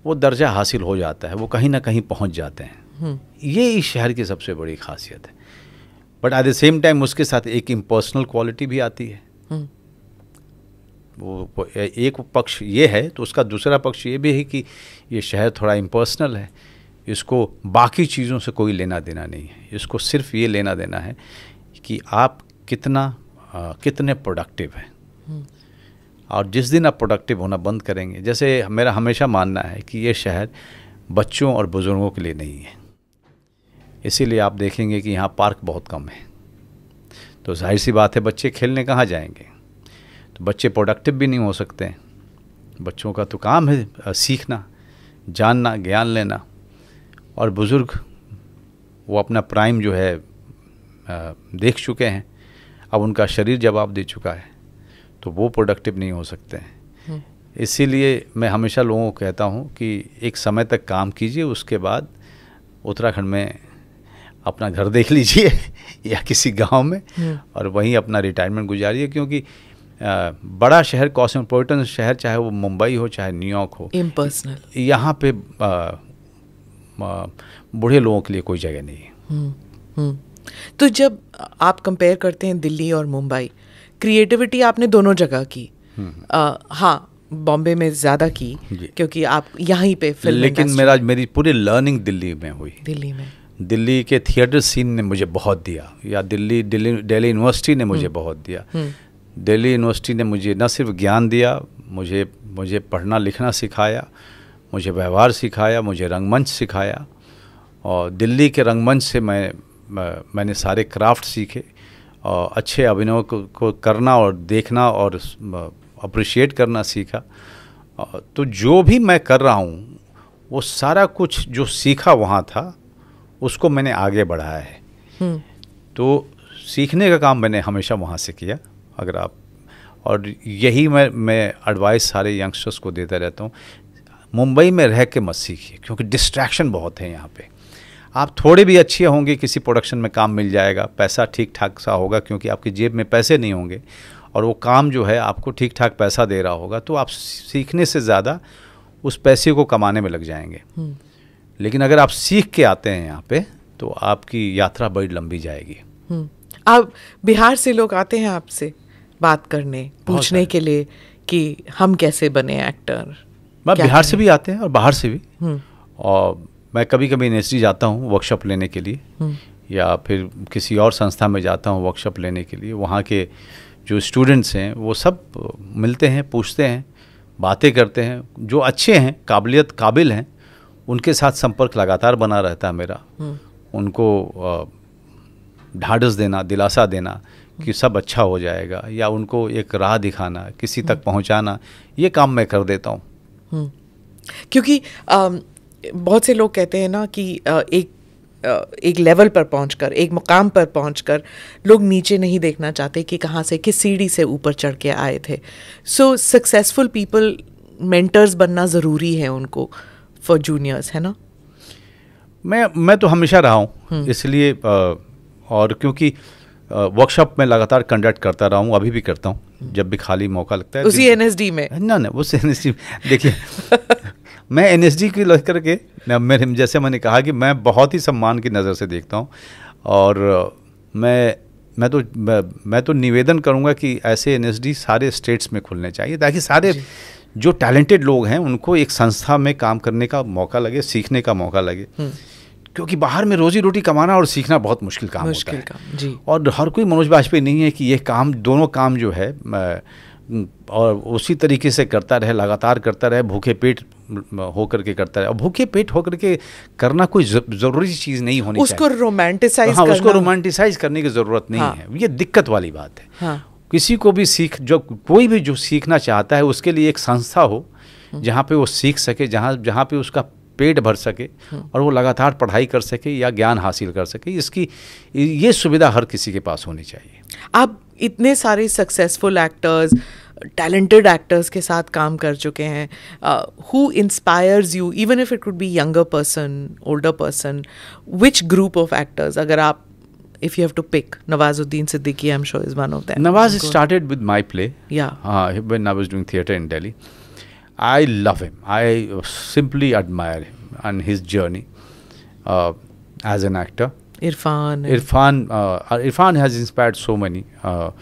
वो दर्जा हासिल हो जाता है वो कहीं ना कहीं पहुँच जाते हैं ये इस शहर की सबसे बड़ी खासियत है but at the same time उसके साथ एक इम्पर्सनल क्वालिटी भी आती है हम्म। वो एक पक्ष ये है तो उसका दूसरा पक्ष ये भी है कि ये शहर थोड़ा इम्पर्सनल है इसको बाकी चीज़ों से कोई लेना देना नहीं है इसको सिर्फ ये लेना देना है कि आप कितना आ, कितने प्रोडक्टिव हैं हम्म। और जिस दिन आप प्रोडक्टिव होना बंद करेंगे जैसे मेरा हमेशा मानना है कि ये शहर बच्चों और बुज़ुर्गों के लिए नहीं है इसीलिए आप देखेंगे कि यहाँ पार्क बहुत कम है तो जाहिर सी बात है बच्चे खेलने कहाँ जाएंगे तो बच्चे प्रोडक्टिव भी नहीं हो सकते बच्चों का तो काम है सीखना जानना ज्ञान लेना और बुज़ुर्ग वो अपना प्राइम जो है देख चुके हैं अब उनका शरीर जवाब दे चुका है तो वो प्रोडक्टिव नहीं हो सकते हैं हम्म। इसीलिए मैं हमेशा लोगों को कहता हूँ कि एक समय तक काम कीजिए उसके बाद उत्तराखंड में अपना घर देख लीजिए या किसी गांव में हम्म। और वहीं अपना रिटायरमेंट गुजारिए क्योंकि आ, बड़ा शहर कॉस्मोपोलिटन शहर चाहे वो मुंबई हो चाहे न्यूयॉर्क हो इम्पर्सनल यहाँ पे बूढ़े लोगों के लिए कोई जगह नहीं है हम्म, हम्म। तो जब आप कंपेयर करते हैं दिल्ली और मुंबई क्रिएटिविटी आपने दोनों जगह की हाँ बॉम्बे में ज़्यादा की क्योंकि आप यहीं पे फिल्म लेकिन मेरा मेरी पूरी लर्निंग दिल्ली में हुई दिल्ली में दिल्ली के थिएटर सीन ने मुझे बहुत दिया या दिल्ली दिल्ली डेली यूनिवर्सिटी ने मुझे बहुत दिया दिल्ली यूनिवर्सिटी ने मुझे हम्म। हम्म। न सिर्फ ज्ञान दिया मुझे मुझे पढ़ना लिखना सिखाया मुझे व्यवहार सिखाया मुझे रंगमंच सिखाया और दिल्ली के रंगमंच से मैं, मैं मैंने सारे क्राफ्ट सीखे और अच्छे अभिनय को, को करना और देखना और अप्रिशिएट करना सीखा तो जो भी मैं कर रहा हूँ वो सारा कुछ जो सीखा वहाँ था उसको मैंने आगे बढ़ाया है हम्म। तो सीखने का काम मैंने हमेशा वहाँ से किया अगर आप और यही मैं मैं एडवाइस सारे यंगस्टर्स को देता रहता हूँ मुंबई में रह के मत सीखिए क्योंकि डिस्ट्रैक्शन बहुत है यहाँ पे आप थोड़े भी अच्छे होंगे किसी प्रोडक्शन में काम मिल जाएगा पैसा ठीक ठाक सा होगा क्योंकि आपकी जेब में पैसे नहीं होंगे और वो काम जो है आपको ठीक ठाक पैसा दे रहा होगा तो आप सीखने से ज़्यादा उस पैसे को कमाने में लग जाएंगे हम्म। लेकिन अगर आप सीख के आते हैं यहाँ पे तो आपकी यात्रा बड़ी लंबी जाएगी अब हम्म। बिहार से लोग आते हैं आपसे बात करने पूछने के लिए कि हम कैसे बने एक्टर मैं बिहार से भी आते हैं और बाहर से भी हम्म। और मैं कभी कभी इंडस्ट्री जाता हूँ वर्कशॉप लेने के लिए हम्म। या फिर किसी और संस्था में जाता हूँ वर्कशॉप लेने के लिए वहाँ के जो स्टूडेंट्स हैं वो सब मिलते हैं पूछते हैं बातें करते हैं जो अच्छे हैं काबिलियत काबिल हैं उनके साथ संपर्क लगातार बना रहता है मेरा हम्म। उनको ढाढ़स देना दिलासा देना कि सब अच्छा हो जाएगा या उनको एक राह दिखाना किसी तक हम्म। पहुंचाना ये काम मैं कर देता हूँ हम्म। क्योंकि आ, बहुत से लोग कहते हैं ना कि आ, एक एक लेवल पर कर एक मुकाम पर कर लोग नीचे नहीं देखना चाहते कि कहाँ से किस सीढ़ी से ऊपर चढ़ के आए थे सो सक्सेसफुल पीपल मेंटर्स बनना ज़रूरी है उनको फॉर जूनियर्स है ना मैं मैं तो हमेशा रहा हूँ हम्म। इसलिए और क्योंकि वर्कशॉप में लगातार कंडक्ट करता रहा हूँ अभी भी करता हूँ हम्म। जब भी खाली मौका लगता है उसी एनएसडी में ना ना उस एनएसडी देखिए मैं एनएसडी की लग करके मेरे जैसे मैंने कहा कि मैं बहुत ही सम्मान की नज़र से देखता हूँ और मैं मैं तो मैं, मैं तो निवेदन करूँगा कि ऐसे एनएसडी सारे स्टेट्स में खुलने चाहिए ताकि सारे जो टैलेंटेड लोग हैं उनको एक संस्था में काम करने का मौका लगे सीखने का मौका लगे हम्म। क्योंकि बाहर में रोजी रोटी कमाना और सीखना बहुत मुश्किल काम मुश्किल होता काम, है जी। और हर कोई मनोज वाजपेयी नहीं है कि ये काम दोनों काम जो है और उसी तरीके से करता रहे लगातार करता रहे भूखे पेट होकर के करता रहे और भूखे पेट होकर के करना कोई ज़रूरी चीज़ नहीं होनी उसको रोमांटिसाइज हाँ उसको रोमांटिसाइज करने की ज़रूरत नहीं हाँ। है ये दिक्कत वाली बात है हाँ। किसी को भी सीख जो कोई भी जो सीखना चाहता है उसके लिए एक संस्था हो हम्म। जहाँ पे वो सीख सके जहाँ जहाँ पे उसका पेट भर सके हम्म। और वो लगातार पढ़ाई कर सके या ज्ञान हासिल कर सके इसकी ये सुविधा हर किसी के पास होनी चाहिए आप इतने सारे सक्सेसफुल एक्टर्स टैलेंटेड एक्टर्स के साथ काम कर चुके हैं who inspires you even if it would be younger person older person which group of actors अगर आप if you have to pick, Nawazuddin Siddiqui, I'm sure, is one of them. Nawaz started with my play. Yeah. Uh, when I was doing theatre in Delhi. I love him. I uh, simply admire him and his journey uh, as an actor. Irfan. Irfan. Uh, uh, Irfan has inspired so many, uh,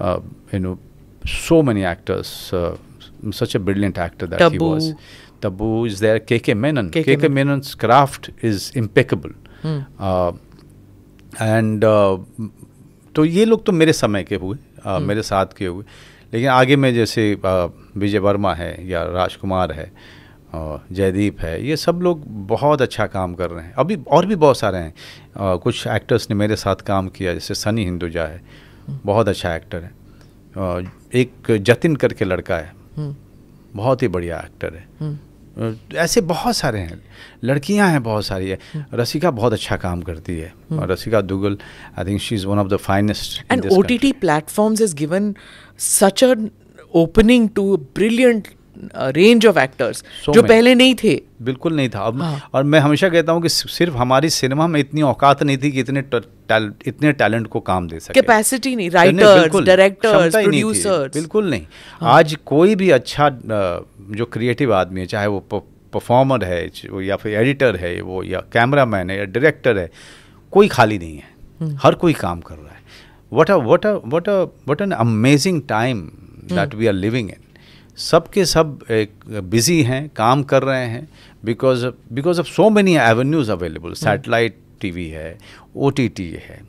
uh you know, so many actors. such a brilliant actor that Tabu. he was. Tabu is there. KK Menon. KK, KK Menon's craft is impeccable. Hmm. And uh, तो ये लोग तो मेरे समय के हुए आ, uh, हम्म। मेरे साथ के हुए लेकिन आगे में जैसे uh, विजय वर्मा है या राजकुमार है जयदीप है ये सब लोग बहुत अच्छा काम कर रहे हैं अभी और भी बहुत सारे हैं आ, कुछ एक्टर्स ने मेरे साथ काम किया जैसे सनी हिंदुजा है हम्म। बहुत अच्छा एक्टर है आ, एक जतिन करके लड़का है हम्म। बहुत ही बढ़िया एक्टर है ऐसे बहुत सारे हैं लड़कियां हैं बहुत सारी है रसिका बहुत अच्छा काम करती है हम्म। और Rasika Duggal I think she is one of the finest and O T T platform is given such a opening to brilliant range of actors जो पहले नहीं थे बिल्कुल नहीं था अब हाँ. और मैं हमेशा कहता हूँ कि सिर्फ हमारी सिनेमा में इतनी औकात नहीं थी कि इतने इतने टैलेंट को काम दे सके कैपेसिटी नहीं राइटर्स डायरेक्टर्स प्रोड्यूसर्स बिल्कुल नहीं हाँ. आज कोई भी अच्छा जो क्रिएटिव आदमी है चाहे वो परफॉर्मर है या फिर एडिटर है वो या कैमरा मैन है या डायरेक्टर है कोई खाली नहीं है हम्म। हर कोई काम कर रहा है what a what a what a what an amazing time that we are living in सब के सब एक बिजी हैं काम कर रहे हैं because because of so many avenues available satellite TV है ओ है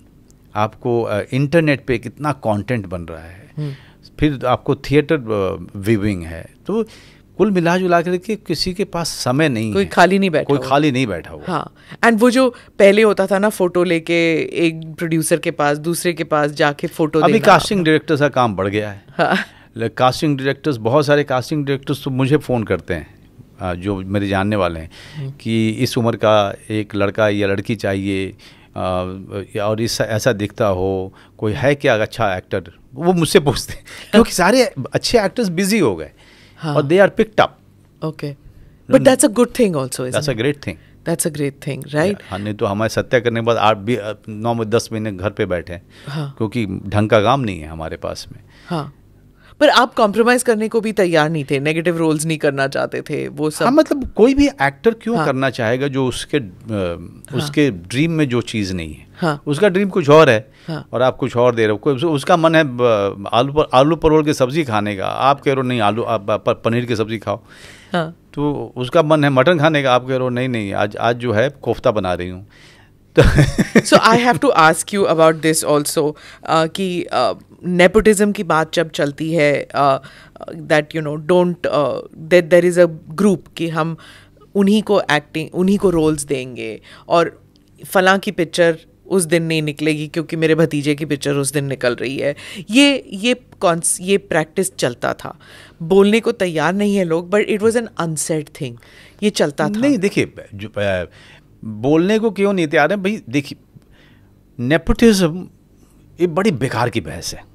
आपको इंटरनेट पे कितना कंटेंट बन रहा है hmm. फिर आपको थिएटर व्यूइंग है तो कुल मिला जुला कर के किसी के पास समय नहीं कोई खाली नहीं बैठा कोई खाली नहीं बैठा हुआ हाँ एंड वो जो पहले होता था ना फोटो लेके एक प्रोड्यूसर के पास दूसरे के पास जाके फोटो अभी कास्टिंग डायरेक्टर का काम बढ़ गया है हाँ. कास्टिंग डायरेक्टर्स बहुत सारे कास्टिंग डायरेक्टर्स तो मुझे फ़ोन करते हैं जो मेरे जानने वाले हैं हम्म। कि इस उम्र का एक लड़का या लड़की चाहिए और इस ऐसा दिखता हो कोई है क्या अच्छा एक्टर वो मुझसे पूछते हैं क्योंकि सारे अच्छे एक्टर्स बिजी हो गए हाँ. और they are picked up okay but that's a good thing also that's a great thing that's a great thing right नहीं तो हमारे सत्या करने के बाद आठ नौ दस महीने घर पे बैठे हैं हाँ. क्योंकि ढंग का काम नहीं है हमारे पास में हाँ पर आप कॉम्प्रोमाइज करने को भी तैयार नहीं थे नेगेटिव रोल्स नहीं करना चाहते थे वो सब हाँ, मतलब कोई भी एक्टर क्यों हाँ, करना चाहेगा जो उसके हाँ, उसके ड्रीम में जो चीज़ नहीं है हाँ, उसका ड्रीम कुछ और है हाँ, और आप कुछ और दे रहे हो उसका मन है आलू पर आलू परोल की सब्ज़ी खाने का आप कह रहे हो नहीं आलू पनीर की सब्ज़ी खाओ हाँ, तो उसका मन है मटन खाने का आप कह रहे हो नहीं नहीं आज आज जो है कोफ्ता बना रही हूँ so i have to ask you about this also uh, uh, nepotism की बात जब चलती है that you know don't that there is a group कि हम उन्हीं को एक्टिंग उन्हीं को रोल्स देंगे और फलां की पिक्चर उस दिन नहीं निकलेगी क्योंकि मेरे भतीजे की पिक्चर उस दिन निकल रही है ये ये कॉन्स ये प्रैक्टिस चलता था बोलने को तैयार नहीं है लोग but it was an unsaid thing ये चलता था नहीं देखिए बोलने को क्यों नहीं तैयार है भाई देखिए नेपोटिज्म ये बड़ी बेकार की बहस है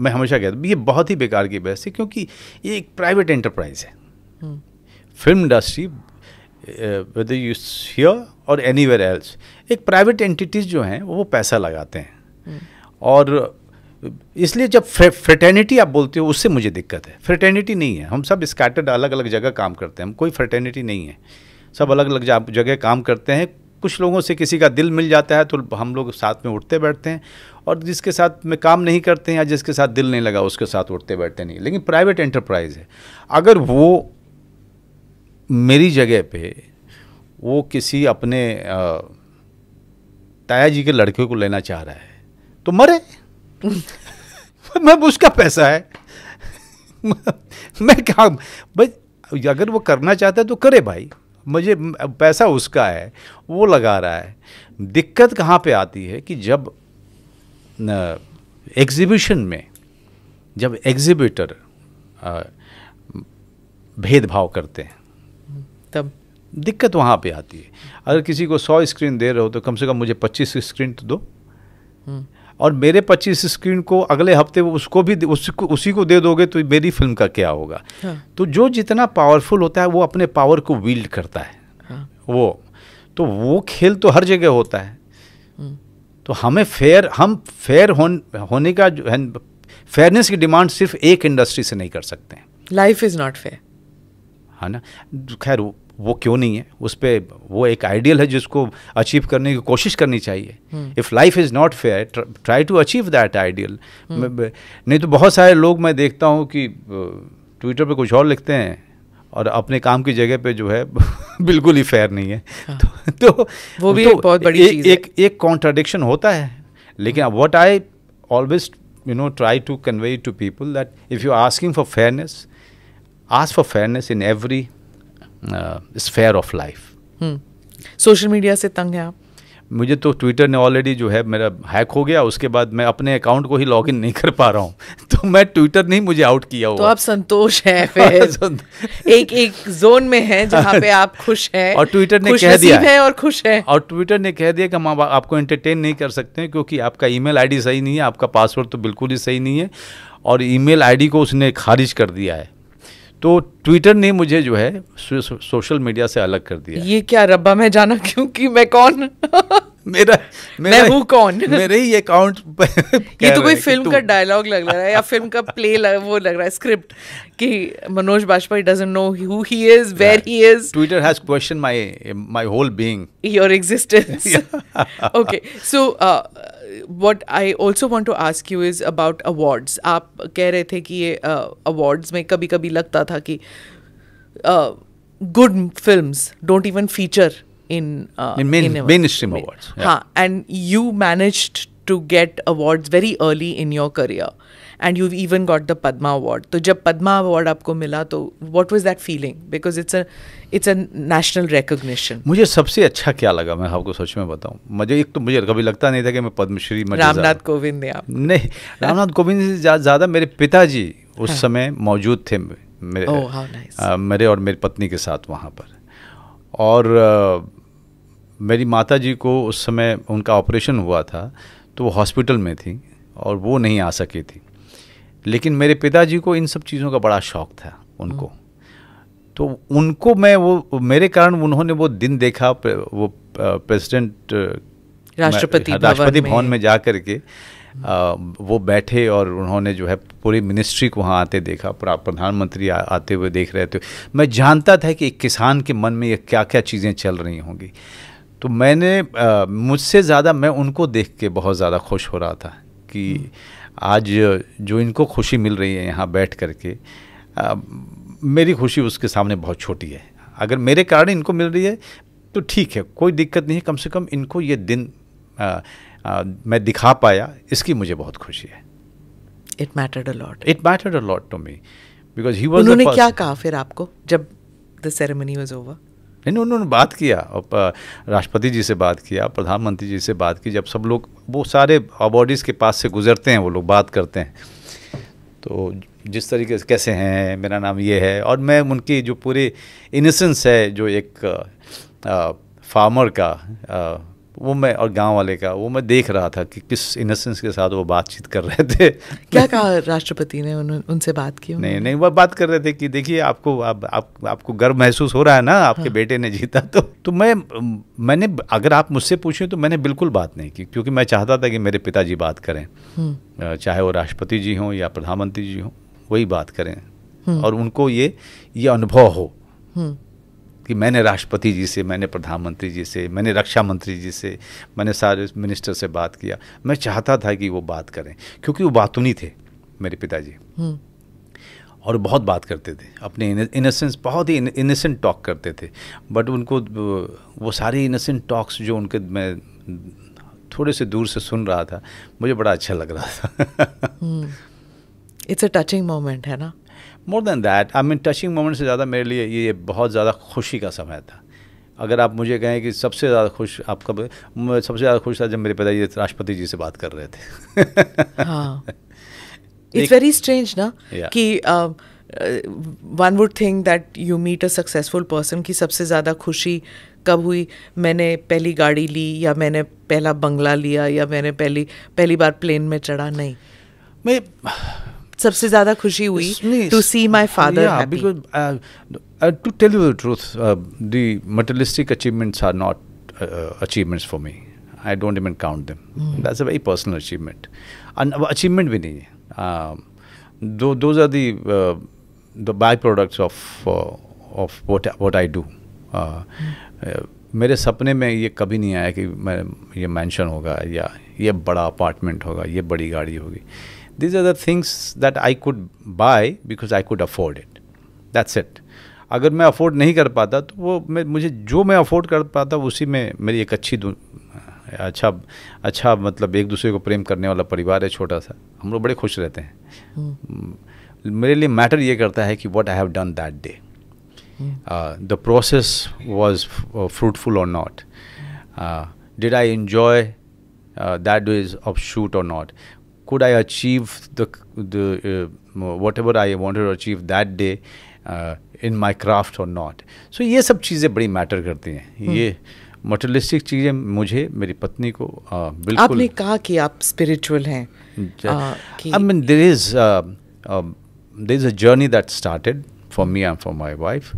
मैं हमेशा कहता हूँ ये बहुत ही बेकार की बहस है क्योंकि ये एक प्राइवेट इंटरप्राइज है film industry whether you here और एनी वेयर एल्स एक प्राइवेट एंटिटीज़ जो हैं वो पैसा लगाते हैं हम्म। और इसलिए जब फ्रेटर्निटी आप बोलते हो उससे मुझे दिक्कत है फ्रेटर्निटी नहीं है हम सब स्कैटर्ड अलग अलग जगह काम करते हैं हम कोई फ्रेटर्निटी नहीं है सब अलग अलग जगह काम करते हैं कुछ लोगों से किसी का दिल मिल जाता है तो हम लोग साथ में उठते बैठते हैं और जिसके साथ में काम नहीं करते हैं या जिसके साथ दिल नहीं लगा उसके साथ उठते बैठते नहीं लेकिन प्राइवेट एंटरप्राइज़ है अगर वो मेरी जगह पे वो किसी अपने ताया जी के लड़के को लेना चाह रहा है तो मरे मैं उसका पैसा है मैं क्या भाई अगर वो करना चाहता है तो करे भाई मुझे पैसा उसका है वो लगा रहा है दिक्कत कहाँ पे आती है कि जब एग्जीबिशन में जब एग्जिबिटर भेदभाव करते हैं तब दिक्कत वहाँ पे आती है अगर किसी को सौ स्क्रीन दे रहे हो तो कम से कम मुझे पच्चीस स्क्रीन तो दो हम्म। और मेरे 25 स्क्रीन को अगले हफ्ते वो उसको भी उसको उसी को दे दोगे तो मेरी फिल्म का क्या होगा हाँ। तो जो जितना पावरफुल होता है वो अपने पावर को वील्ड करता है हाँ। वो तो वो खेल तो हर जगह होता है हम्म। तो हमें फेयर हम फेयर होन, होने का फेयरनेस की डिमांड सिर्फ एक इंडस्ट्री से नहीं कर सकते हैं लाइफ इज़ नॉट फेयर है ना खैर वो क्यों नहीं है उस पर वो एक आइडियल है जिसको अचीव करने की कोशिश करनी चाहिए if life is not fair try to achieve that ideal नहीं तो बहुत सारे लोग मैं देखता हूँ कि ट्विटर पे कुछ और लिखते हैं और अपने काम की जगह पे जो है बिल्कुल ही फेयर नहीं है हाँ। तो, तो वो भी तो एक बहुत बड़ी चीज़ एक एक कॉन्ट्राडिक्शन होता है लेकिन what I always you know try to convey to people that if you asking for fairness ask for fairness in every sphere of life social media से तंग है आप मुझे तो ट्विटर ने ऑलरेडी जो है मेरा हैक हो गया उसके बाद मैं अपने अकाउंट को ही लॉग इन नहीं कर पा रहा हूँ तो मैं ट्विटर नहीं मुझे आउट किया तो हुआ तो आप संतोष है हाँ, एक एक जोन में है जहाँ पे आप खुश हैं और ट्विटर ने कह दिया है और खुश है और ट्विटर ने कह दिया कि हम आपको एंटरटेन नहीं कर सकते क्योंकि आपका ई मेल सही नहीं है आपका पासवर्ड तो बिल्कुल ही सही नहीं है और ई मेल को उसने खारिज कर दिया है तो ट्विटर ने मुझे जो है सोशल मीडिया से अलग कर दिया ये क्या रब्बा में जाना क्योंकि मैं कौन मेरा, मेरा मैं हूँ कौन मेरे ही अकाउंट ये तो कोई फिल्म का डायलॉग लग रहा है या फिल्म का प्ले लग, वो लग रहा है स्क्रिप्ट कि Manoj Bajpayee doesn't know who he is where he is Twitter has question my my whole being your existence okay so what I also want to ask you is about awards आप कह रहे थे कि ये अवार्ड्स uh, में कभी कभी लगता था कि good film don't even feature in uh, in, main, in mainstream main. awards. Yeah. Huh. and you managed to get awards very early in your career, and you've even got the Padma Award. So, जब Padma Award आपको मिला तो what was that feeling? Because it's a it's a national recognition. मुझे सबसे अच्छा क्या लगा मैं आपको सच में बताऊं मुझे एक तो मुझे कभी लगता नहीं था कि मैं पद्मश्री रामनाथ कोविंद ने आप नहीं रामनाथ कोविंद से ज़्यादा मेरे पिताजी उस हाँ. समय मौजूद थे मेरे oh, nice. आ, मेरे और मेरी पत्नी के साथ वहाँ पर और मेरी माता जी को उस समय उनका ऑपरेशन हुआ था तो वो हॉस्पिटल में थी और वो नहीं आ सकी थी लेकिन मेरे पिताजी को इन सब चीज़ों का बड़ा शौक़ था उनको तो उनको मैं वो मेरे कारण उन्होंने वो दिन देखा वो प्रेसिडेंट राष्ट्रपति राष्ट्रपति भवन में, में जा कर के हम्म। वो बैठे और उन्होंने जो है पूरी मिनिस्ट्री को वहाँ आते देखा प्रधानमंत्री आते हुए देख रहे थे मैं जानता था कि एक किसान के मन में ये क्या क्या चीज़ें चल रही होंगी तो मैंने मुझसे ज़्यादा मैं उनको देख के बहुत ज़्यादा खुश हो रहा था कि हम्म। आज जो इनको खुशी मिल रही है यहाँ बैठ कर के आ, मेरी खुशी उसके सामने बहुत छोटी है अगर मेरे कारण इनको मिल रही है तो ठीक है कोई दिक्कत नहीं है कम से कम इनको ये दिन आ, आ, मैं दिखा पाया इसकी मुझे बहुत खुशी है it mattered lot it mattered to me because he was उन्होंने क्या कहा फिर आपको जब द सेरेमनी वॉज ओवर नहीं उन्होंने बात किया राष्ट्रपति जी से बात किया प्रधानमंत्री जी से बात की जब सब लोग वो सारे अबॉडीज़ के पास से गुजरते हैं वो लोग बात करते हैं तो जिस तरीके से कैसे हैं मेरा नाम ये है और मैं उनकी जो पूरी इनसेंस है जो एक आ, फार्मर का आ, वो मैं और गांव वाले का वो मैं देख रहा था कि किस इनोसेंस के साथ वो बातचीत कर रहे थे क्या कहा राष्ट्रपति ने उन, उनसे बात की नहीं नहीं वो बात कर रहे थे कि देखिए आपको आप, आप, आपको गर्व महसूस हो रहा है ना आपके हाँ। बेटे ने जीता तो तो मैं मैंने अगर आप मुझसे पूछें तो मैंने बिल्कुल बात नहीं की क्योंकि मैं चाहता था कि मेरे पिताजी बात करें हम्म। चाहे वो राष्ट्रपति जी हों या प्रधानमंत्री जी हों वही बात करें हम्म। और उनको ये ये अनुभव हो हम्म। कि मैंने राष्ट्रपति जी से मैंने प्रधानमंत्री जी से मैंने रक्षा मंत्री जी से मैंने सारे मिनिस्टर से बात किया मैं चाहता था कि वो बात करें क्योंकि वो बातूनी थे मेरे पिताजी हम्म। और बहुत बात करते थे अपने इनोसेंस बहुत ही इनोसेंट टॉक करते थे बट उनको वो सारे इनोसेंट टॉक्स जो उनके मैं थोड़े से दूर से सुन रहा था मुझे बड़ा अच्छा लग रहा था इट्स अ टचिंग मोमेंट है ना more than that I mean touching moment से ज़्यादा मेरे लिए ये बहुत ज़्यादा खुशी का समय था अगर आप मुझे कहें कि सबसे ज़्यादा खुश आपका सबसे ज़्यादा खुश था जब मेरे पिताजी राष्ट्रपति जी से बात कर रहे थे इट्स वेरी स्ट्रेंज ना कि one would think that you meet a successful person की सबसे ज़्यादा खुशी कब हुई मैंने पहली गाड़ी ली या मैंने पहला बंगला लिया या मैंने पहली पहली बार प्लेन में चढ़ा नहीं मैं सबसे ज्यादा खुशी हुई to see my father to tell you truth the materialistic achievements are not achievements for me I don't even count them that's a very personal achievement achievement भी नहीं है though those are the the byproducts of of what what I do मेरे सपने में ये कभी नहीं आया कि मैं ये मैंशन होगा या ये बड़ा अपार्टमेंट होगा ये बड़ी गाड़ी होगी These are the things that I could buy because I could afford it. That's it. अगर मैं अफोर्ड नहीं कर पाता तो वो मैं मुझे जो मैं अफोर्ड कर पाता उसी में मेरी एक अच्छी अच्छा अच्छा मतलब एक दूसरे को प्रेम करने वाला परिवार है छोटा सा हम लोग बड़े खुश रहते हैं हम्म। मेरे लिए मैटर ये करता है कि what I have done that day the process was fruitful or not did I enjoy that day is of shoot or not could I achieve the the uh, whatever I wanted to achieve that day uh, in my craft or not? So ये सब चीजें बड़ी matter करती हैं hmm. ये materialistic चीजें मुझे मेरी पत्नी को uh, बिल्कुल आपने कहा कि spiritual हैं uh, I mean there is um, there is a journey that started for me and for my wife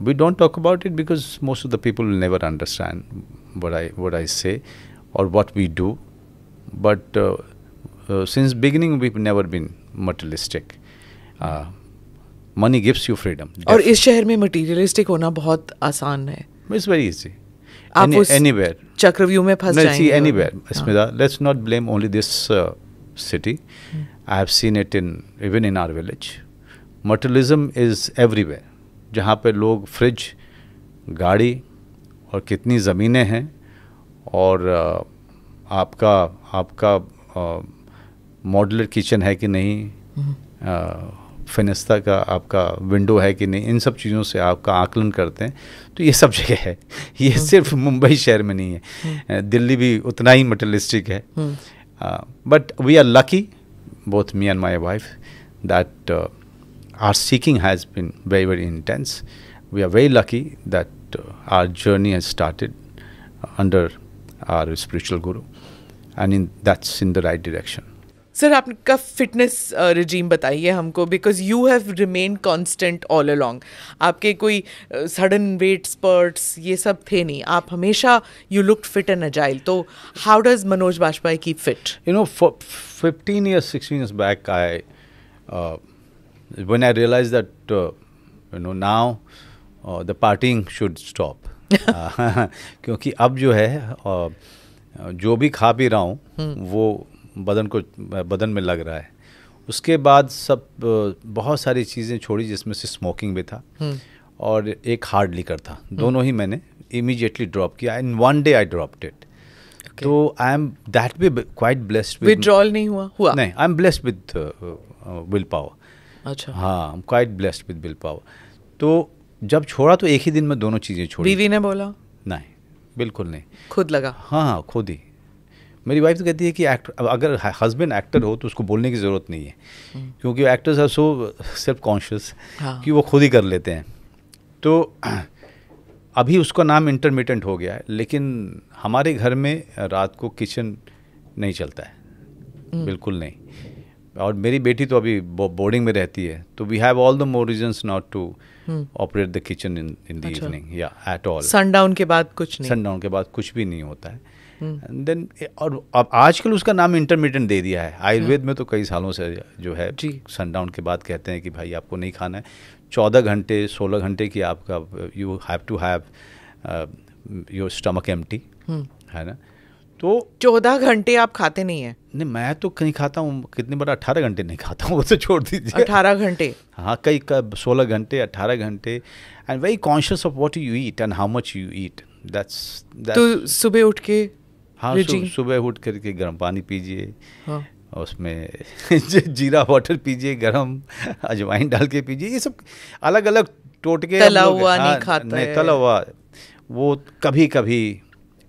we don't talk about it because most of the people will never understand what I what I say or what we do but uh, since beginning we've never been materialistic uh, money gives you freedom और इस शहर में materialistic होना बहुत आसान है it's very easy आप Any, उस anywhere चक्रव्यूह में फंस no, जाएंगे see anywhere Smita let's not blame only this uh, city hmm. I have seen it in even in our village materialism is everywhere जहाँ पे लोग फ्रिज गाड़ी और कितनी ज़मीनें हैं और uh, आपका आपका uh, मॉडलर किचन है कि नहीं हम्म। फिनस्ता का आपका विंडो है कि नहीं इन सब चीज़ों से आपका आकलन करते हैं तो ये सब जगह है ये हम्म। सिर्फ मुंबई शहर में नहीं है हम्म। दिल्ली भी उतना ही मटलिस्टिक है but we are lucky both me and my wife that our seeking has been very very intense we are very lucky that our journey has started under our spiritual guru and in that's in the right direction. Sir आपका fitness regime uh, बताइए हमको because you have remained constant all along आपके कोई sudden wait sprouts ये सब थे नहीं आप हमेशा you look fit and agile तो how does Manoj Vajpayee keep fit you know fifteen years sixteen years back I one I realise that you know now the partying should stop क्योंकि अब जो है uh, जो भी खा पी रहा हूँ हम्म। वो बदन को बदन में लग रहा है उसके बाद सब बहुत सारी चीज़ें छोड़ी जिसमें से स्मोकिंग भी था हम्म। और एक हार्ड लीकर था हम्म। दोनों ही मैंने इमीजिएटली ड्रॉप किया in one day I drop it तो आई एम दैट भी क्वाइट ब्लेस्ड विद्रॉल नहीं हुआ हुआ नहीं I am blessed with will willpower अच्छा हाँ I am quite blessed with will power तो जब छोड़ा तो एक ही दिन में दोनों चीज़ें छोड़ी बीवी ने बोला नहीं बिल्कुल नहीं खुद लगा हाँ हाँ खुद ही मेरी वाइफ तो कहती है कि एक्ट अगर हस्बैंड एक्टर हो तो उसको बोलने की ज़रूरत नहीं है हम्म। क्योंकि actors are so self conscious कि वो खुद ही कर लेते हैं तो अभी उसका नाम इंटरमीडियंट हो गया है लेकिन हमारे घर में रात को किचन नहीं चलता है हम्म। बिल्कुल नहीं और मेरी बेटी तो अभी बोर्डिंग में रहती है तो we have all the more reason not to operate the kitchen in in the evening या एट ऑल सनडाउन के बाद कुछ नहीं सनडाउन के बाद कुछ भी नहीं होता है देन और अब आजकल उसका नाम इंटरमीडियंट दे दिया है आयुर्वेद में तो कई सालों से जो है जी सनडाउन के बाद कहते हैं कि भाई आपको नहीं खाना है चौदह घंटे सोलह घंटे की आपका you have to have your stomach एम है ना तो चौदह घंटे आप खाते नहीं है नहीं मैं तो कहीं खाता हूँ कितने बार अठारह घंटे नहीं खाता हूँ वो तो छोड़ दीजिए अठारह घंटे हाँ कई कब सोलह घंटे अट्ठारह घंटे and very conscious of what you eat and how much you eat that's तो सुबह उठ के हाँ सुबह उठ करके गर्म पानी पीजिए हाँ। उसमें जीरा वाटर पीजिए गर्म अजवाइन डाल के पीजिए ये सब अलग अलग टोटके तला हुआ नहीं हाँ, खाते नहीं, तला हुआ वो कभी कभी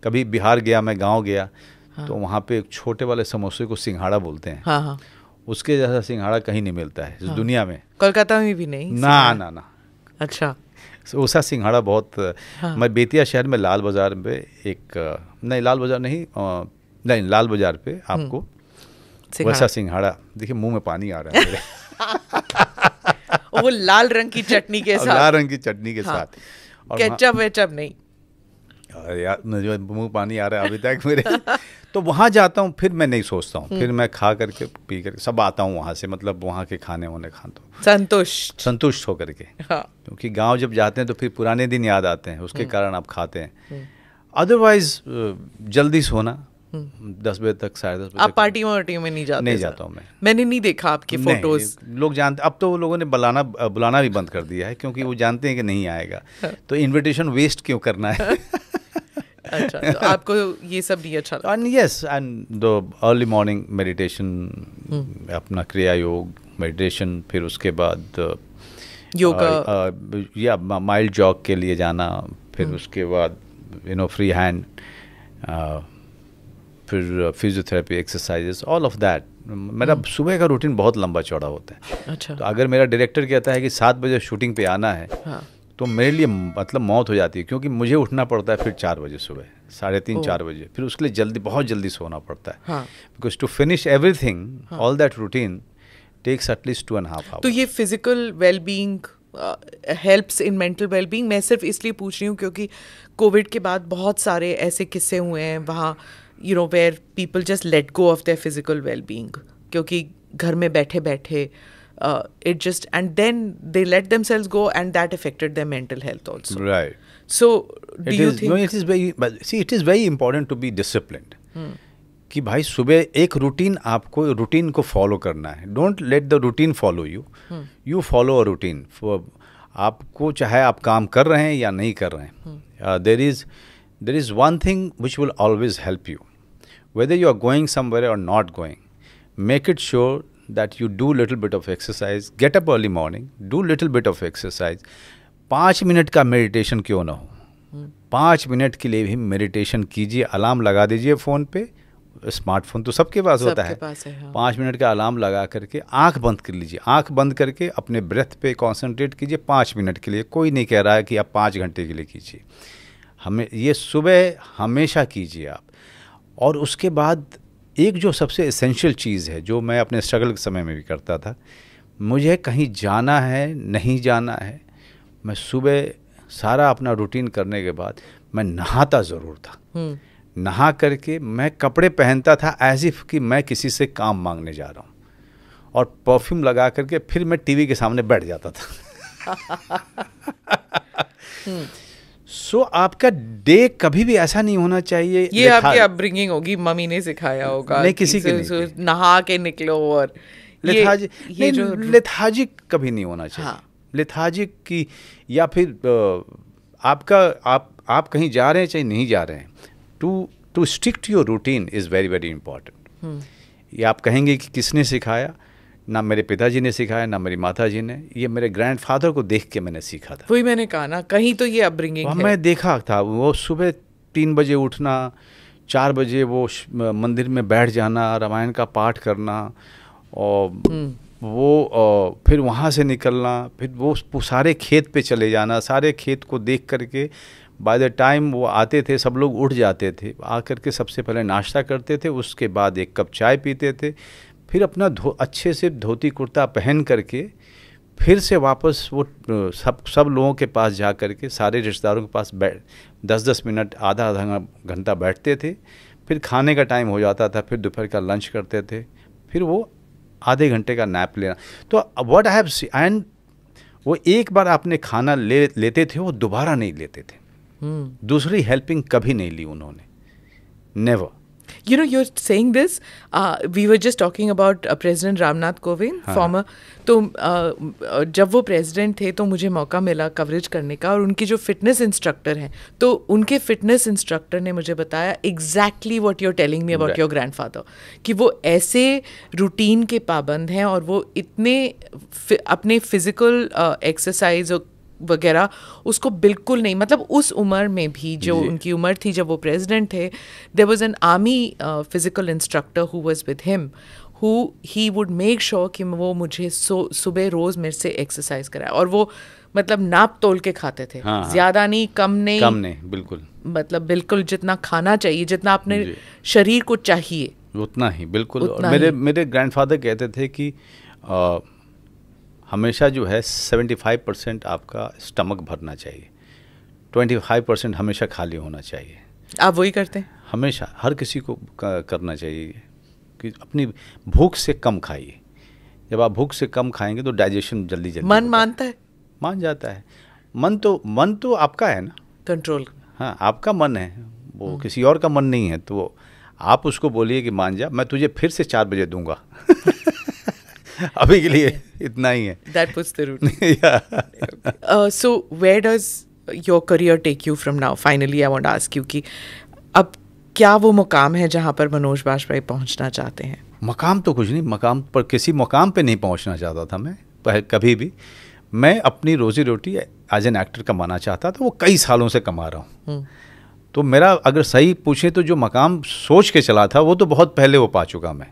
कभी बिहार गया मैं गांव गया हाँ। तो वहाँ पे छोटे वाले समोसे को सिंघाड़ा बोलते हैं हाँ, हाँ। उसके जैसा सिंघाड़ा कहीं नहीं मिलता है हाँ। दुनिया में कोलकाता में भी नहीं ना ना ना अच्छा उषा सिंघाड़ा बहुत हाँ। मैं बेतिया शहर में लाल बाज़ार में एक नहीं लाल बाज़ार नहीं नहीं लाल बाज़ार पे हम्म। आपको वैसा सिंघाड़ा देखिए मुंह में पानी आ रहा है वो लाल रंग की चटनी के साथ लाल रंग की चटनी के हाँ। साथ केचप वेचप नहीं यार जो मुंह पानी आ रहा है अभी तक मेरे तो वहाँ जाता हूँ फिर मैं नहीं सोचता हूँ फिर मैं खा करके पी करके सब आता हूँ वहाँ से मतलब वहाँ के खाने वाने खाता हूँ संतुष्ट संतुष्ट होकर के हाँ। क्योंकि गांव जब जाते हैं तो फिर पुराने दिन याद आते हैं उसके हम्म। कारण आप खाते हैं हम्म। अदरवाइज जल्दी सोना दस बजे तक साढ़े दस बजे आप पार्टी वार्टियों में नहीं जाते नहीं जाता हूँ मैं मैंने नहीं देखा आपके फोटोज लोग जानते अब तो वो लोगों ने बुलाना बुलाना भी बंद कर दिया है क्योंकि वो जानते हैं कि नहीं आएगा तो इनविटेशन वेस्ट क्यों करना है अच्छा तो आपको ये सब भी अच्छा लगा yes and the early morning meditation अपना क्रिया योग मेडिटेशन फिर उसके बाद uh, योगा uh, या माइल्ड जॉग के लिए जाना फिर हम्म। उसके बाद यू नो फ्री हैंड फिर physiotherapy exercises all of that मेरा hmm. सुबह का रूटीन बहुत लंबा चौड़ा होता है अच्छा तो अगर मेरा डायरेक्टर कहता है कि सात बजे शूटिंग पे आना है हाँ। तो मेरे लिए मतलब मौत हो जाती है क्योंकि मुझे उठना पड़ता है फिर चार बजे सुबह साढ़े तीन चार बजे फिर उसके लिए जल्दी बहुत जल्दी सोना पड़ता है because to finish everything all that routine takes at least two and half hour तो ये physical wellbeing helps in mental wellbeing मैं सिर्फ इसलिए पूछ रही हूँ क्योंकि कोविड के बाद बहुत सारे ऐसे किस्से हुए हैं वहाँ you know where people just let go of their physical well-being क्योंकि घर में बैठे बैठे uh, it just and then they let themselves go and that affected their mental health also right so do you think it is very see it is very important to be disciplined hmm. कि भाई सुबह एक routine आपको routine को follow करना है don't let the routine follow you you follow a routine आपको चाहे आप काम कर रहे हैं या नहीं कर रहे हैं there is there is one thing which will always help you whether you are going somewhere or not going make it sure that you do little bit of exercise get up early morning do little bit of exercise 5 minute ka meditation kyon na ho 5 minute ke liye bhi meditation kijiye alarm laga dijiye phone pe smartphone तो सबके पास सब होता है, पास है हाँ। पाँच minute का alarm लगा करके आंख बंद कर लीजिए आंख बंद करके अपने ब्रेथ पे कंसंट्रेट कीजिए पाँच मिनट के लिए कोई नहीं कह रहा है कि आप पाँच घंटे के लिए कीजिए हमें ये सुबह हमेशा कीजिए आप और उसके बाद एक जो सबसे इसेंशियल चीज़ है जो मैं अपने स्ट्रगल के समय में भी करता था मुझे कहीं जाना है नहीं जाना है मैं सुबह सारा अपना रूटीन करने के बाद मैं नहाता ज़रूर था हम्म। नहा करके मैं कपड़े पहनता था एज इफ़ कि मैं किसी से काम मांगने जा रहा हूँ और परफ्यूम लगा करके फिर मैं टीवी के सामने बैठ जाता था हम्म। सो so, आपका डे कभी भी ऐसा नहीं होना चाहिए ये आपकी अपब्रिंगिंग होगी मम्मी ने सिखाया होगा नहीं किसी के नहीं नहा के निकलो और लिथाजी लिथाजिक कभी नहीं होना चाहिए हाँ। लिथाजिक की या फिर आपका आप आप कहीं जा रहे हैं चाहे नहीं जा रहे हैं to to stick to your routine is very very important ये आप कहेंगे कि किसने सिखाया ना मेरे पिताजी ने सिखाया ना मेरी माता जी ने ये मेरे ग्रैंड फादर को देख के मैंने सीखा था वही मैंने कहा ना कहीं तो ये अपब्रिंगिंग है मैं देखा था वो सुबह तीन बजे उठना चार बजे वो मंदिर में बैठ जाना रामायण का पाठ करना और हम्म। वो फिर वहाँ से निकलना फिर वो सारे खेत पे चले जाना सारे खेत को देख करके बाय द टाइम वो आते थे सब लोग उठ जाते थे आकर के सबसे पहले नाश्ता करते थे उसके बाद एक कप चाय पीते थे फिर अपना धो अच्छे से धोती कुर्ता पहन करके फिर से वापस वो सब सब लोगों के पास जा कर के सारे रिश्तेदारों के पास बैठ दस दस मिनट आधा आधा घंटा बैठते थे फिर खाने का टाइम हो जाता था फिर दोपहर का लंच करते थे फिर वो आधे घंटे का नैप लेना तो what I have see and वो एक बार आपने खाना ले लेते थे वो दोबारा नहीं लेते थे hmm. दूसरी हेल्पिंग कभी नहीं ली उन्होंने never you know you're saying this we were just talking about about Ramnath Kovind former तो uh, uh, जब वो प्रेसिडेंट थे तो मुझे मौका मिला कवरेज करने का और उनके जो फिटनेस इंस्ट्रक्टर हैं तो उनके फिटनेस इंस्ट्रक्टर ने मुझे बताया exactly what you're telling me about your grandfather कि वो ऐसे रूटीन के पाबंद हैं और वो इतने अपने फिजिकल एक्सरसाइज uh, और वगैरह उसको बिल्कुल नहीं मतलब उस उम्र में भी जो उनकी उम्र थी जब वो प्रेसिडेंट थे there was an army physical instructor who was with him who he would make sure कि वो मुझे सुबह रोज़ मेरे से एक्सरसाइज कराए और वो मतलब नाप तोल के खाते थे हाँ, हाँ। ज़्यादा नहीं कम नहीं कम नहीं बिल्कुल मतलब बिल्कुल जितना खाना चाहिए जितना अपने शरीर को चाहिए उतना ही बिल्कुल उतना मेरे ही। मेरे ग्रैंडफादर कहते थे कि आ, uh, हमेशा जो है 75 परसेंट आपका स्टमक भरना चाहिए 25 परसेंट हमेशा खाली होना चाहिए आप वही करते हैं हमेशा हर किसी को करना चाहिए कि अपनी भूख से कम खाइए जब आप भूख से कम खाएंगे तो डाइजेशन जल्दी जल्दी मन मानता है मान जाता है मन तो मन तो आपका है ना कंट्रोल हाँ आपका मन है वो हम्म। किसी और का मन नहीं है तो आप उसको बोलिए कि मान जा मैं तुझे फिर से चार बजे दूंगा अभी के लिए इतना ही है that puts the root so where does your career take you from now finally I want ask you कि अब क्या वो मुकाम है जहाँ पर मनोज बाजपेयी पहुँचना चाहते हैं मकाम तो कुछ नहीं मकाम पर किसी मुकाम पे नहीं पहुँचना चाहता था मैं पहले कभी भी मैं अपनी रोजी रोटी एज एन एक्टर कमाना चाहता था वो कई सालों से कमा रहा हूँ हम्म। तो मेरा अगर सही पूछे तो जो मकाम सोच के चला था वो तो बहुत पहले वो पा चुका मैं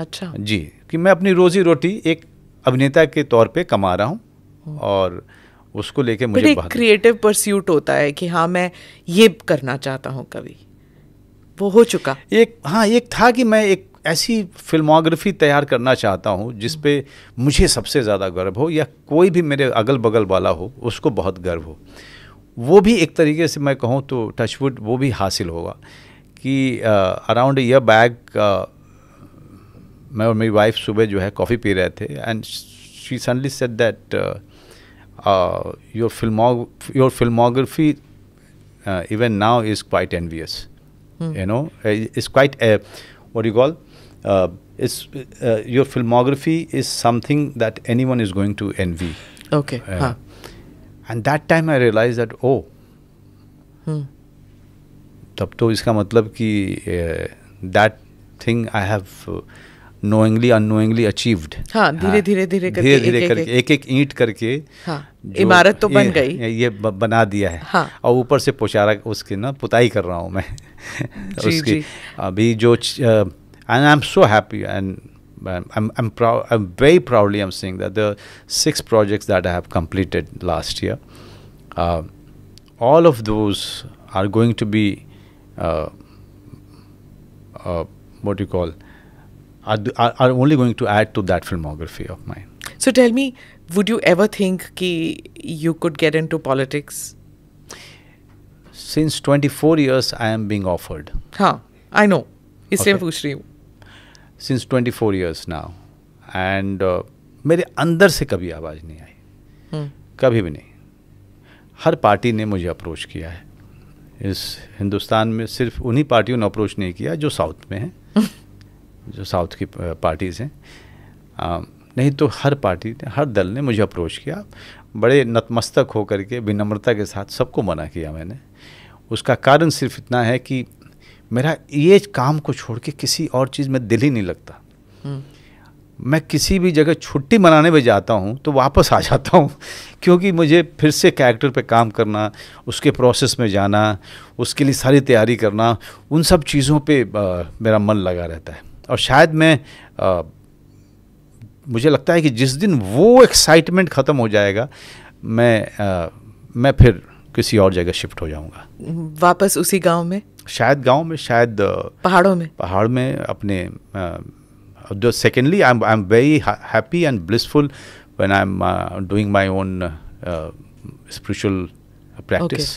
अच्छा जी कि मैं अपनी रोजी रोटी एक अभिनेता के तौर पे कमा रहा हूँ और उसको लेके मुझे एक क्रिएटिव परस्यूट होता है कि हाँ मैं ये करना चाहता हूँ कभी वो हो चुका एक हाँ एक था कि मैं एक ऐसी फिल्मोग्राफी तैयार करना चाहता हूँ जिस पे मुझे सबसे ज़्यादा गर्व हो या कोई भी मेरे अगल बगल वाला हो उसको बहुत गर्व हो वो भी एक तरीके से मैं कहूँ तो टचवुड वो भी हासिल होगा कि अराउंड यह बैग मैं और मेरी वाइफ सुबह जो है कॉफ़ी पी रहे थे and she suddenly said that your filmo your filmography even now is quite envious you know is quite और you call is your filmography is something that anyone is going to envy okay and that time I realise that oh तब तो इसका मतलब कि that thing I have knowingly unknowingly achieved हाँ धीरे धीरे धीरे धीरे धीरे करके एक एक ईंट करके हाँ, इमारत तो बन गई ये बना दिया है हाँ, और ऊपर से पोचारा उसकी ना पुताई कर रहा हूँ मैं जी, उसकी जी. अभी जो and I am so happy and I'm, I'm proud. I'm very proudly. I'm saying that the six projects that I have completed last year, uh, all of those are going to be uh, uh, what do you call are, are, only going to add to that filmography of mine. So tell me, would you ever think ki you could get into politics? Since 24 years, I am being offered. Huh, I know. इसलिए okay. पूछ रही हूँ. Since 24 years now, and uh, मेरे अंदर से कभी आवाज़ नहीं आई. Hmm. कभी भी नहीं. हर पार्टी ने मुझे अप्रोच किया है. इस हिंदुस्तान में सिर्फ उन्हीं पार्टियों ने अप्रोच नहीं किया जो साउथ में हैं जो साउथ की पार्टीज़ हैं नहीं तो हर पार्टी ने हर दल ने मुझे अप्रोच किया बड़े नतमस्तक होकर के विनम्रता के साथ सबको मना किया मैंने उसका कारण सिर्फ इतना है कि मेरा ये काम को छोड़ के किसी और चीज़ में दिल ही नहीं लगता हम्म। मैं किसी भी जगह छुट्टी मनाने में जाता हूँ तो वापस आ जाता हूँ क्योंकि मुझे फिर से कैरेक्टर पे काम करना उसके प्रोसेस में जाना उसके लिए सारी तैयारी करना उन सब चीज़ों पे आ, मेरा मन लगा रहता है और शायद मैं आ, मुझे लगता है कि जिस दिन वो एक्साइटमेंट ख़त्म हो जाएगा मैं आ, मैं फिर किसी और जगह शिफ्ट हो जाऊंगा वापस उसी गांव में शायद गांव में शायद पहाड़ों में पहाड़ में अपने जो secondly I I am very happy and blissful when I am doing my own spiritual practice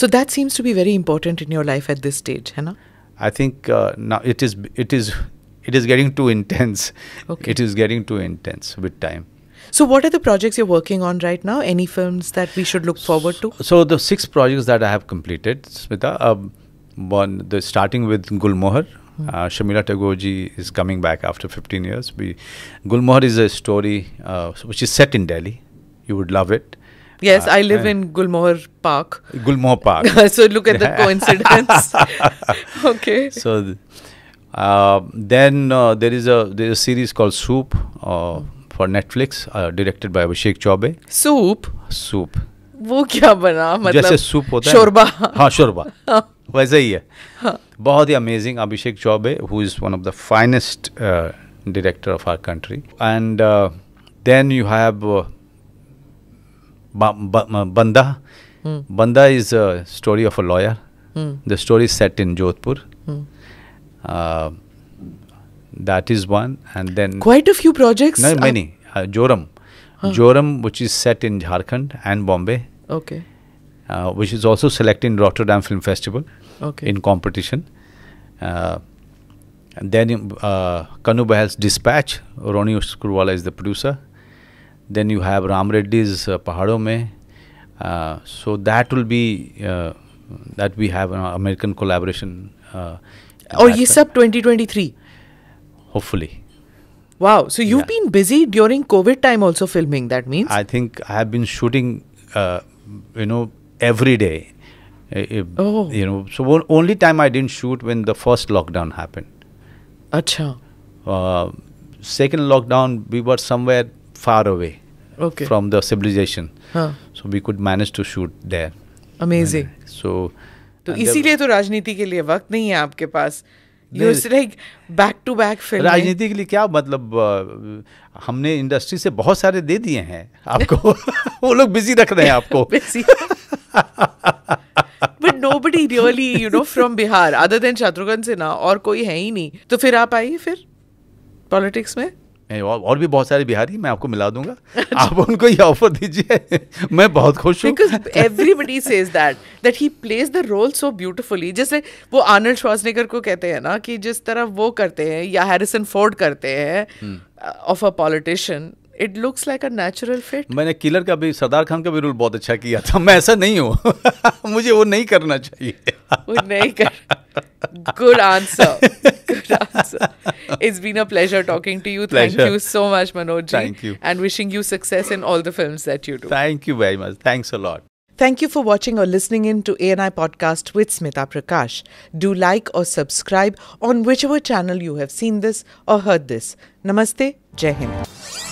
so that seems to be very important in your life at this stage है ना I think it is it is it is getting too intense. Okay. It is getting too intense with time. So, what are the projects you're working on right now? Any films that we should look forward to? So, the six projects that I have completed, Smita, um, one, the starting with Gulmohar. Mm. Uh, Shamila Tagoreji is coming back after 15 years. We, Gulmohar is a story uh, which is set in Delhi. You would love it. Yes, uh, I live in Gulmohar Park. Gulmohar Park. so look at the coincidence. okay. So, uh, then uh, there is a there is a series called Soup uh, for Netflix, directed by Abhishek Chaubey. Soup. Soup. वो क्या बना मतलब जैसे soup होता शोरबा है हाँ शोरबा वैसे ही है हाँ. बहुत ही amazing Abhishek Chaubey who is one of the finest director of our country and then you have Bandaa Bandaa is story of a lawyer the story set in Jodhpur uh, that is one, and then quite a few projects. No, many. Ah. Uh, Joram, huh. Ah. Joram, which is set in Jharkhand and Bombay. Okay. Uh, which is also selected in Rotterdam Film Festival. Okay. In competition. and uh, then uh, Kanu Bahal's Dispatch, Ronnie Skrewala is the producer. Then you have Ram Reddy's uh, Pahado Mein. Uh, so that will be uh, that we have an American collaboration or ये सब 2023 hopefully wow so you've been busy during covid time also filming that means i think i have been shooting uh, you know every day oh. you know so only time i didn't shoot when the first lockdown happened acha uh, second lockdown we were somewhere far away okay. from the civilization huh. so we could manage to shoot there amazing so तो इसीलिए तो राजनीति के लिए वक्त नहीं है आपके पास back to back film Raajneeti के लिए क्या मतलब हमने इंडस्ट्री से बहुत सारे दे दिए हैं आपको वो लोग बिजी रख रहे हैं आपको but nobody really you know from Bihar other than Shatrughan Sinha और कोई है ही नहीं तो फिर आप आइए फिर पॉलिटिक्स में और भी बहुत सारे बिहारी मैं आपको मिला दूंगा आप उनको ये ऑफर दीजिए मैं बहुत खुश हूँ everybody says that that he plays the role so beautifully जैसे वो आनंद श्वासनेकर को कहते हैं ना कि जिस तरह वो करते हैं या हैरिसन फोर्ड करते हैं of a politician it looks like a natural fit मैंने किलर का भी सरदार खान का भी रोल बहुत अच्छा किया था मैं ऐसा नहीं हूँ मुझे वो नहीं करना चाहिए वो नहीं कर good answer good answer it's been a pleasure talking to you thank you so much Manoj ji thank you and wishing you success in all the films that you do thank you very much thanks a lot Thank you for watching or listening in to ANI Podcast with Smita Prakash. Do like or subscribe on whichever channel you have seen this or heard this. Namaste, Jai Hind.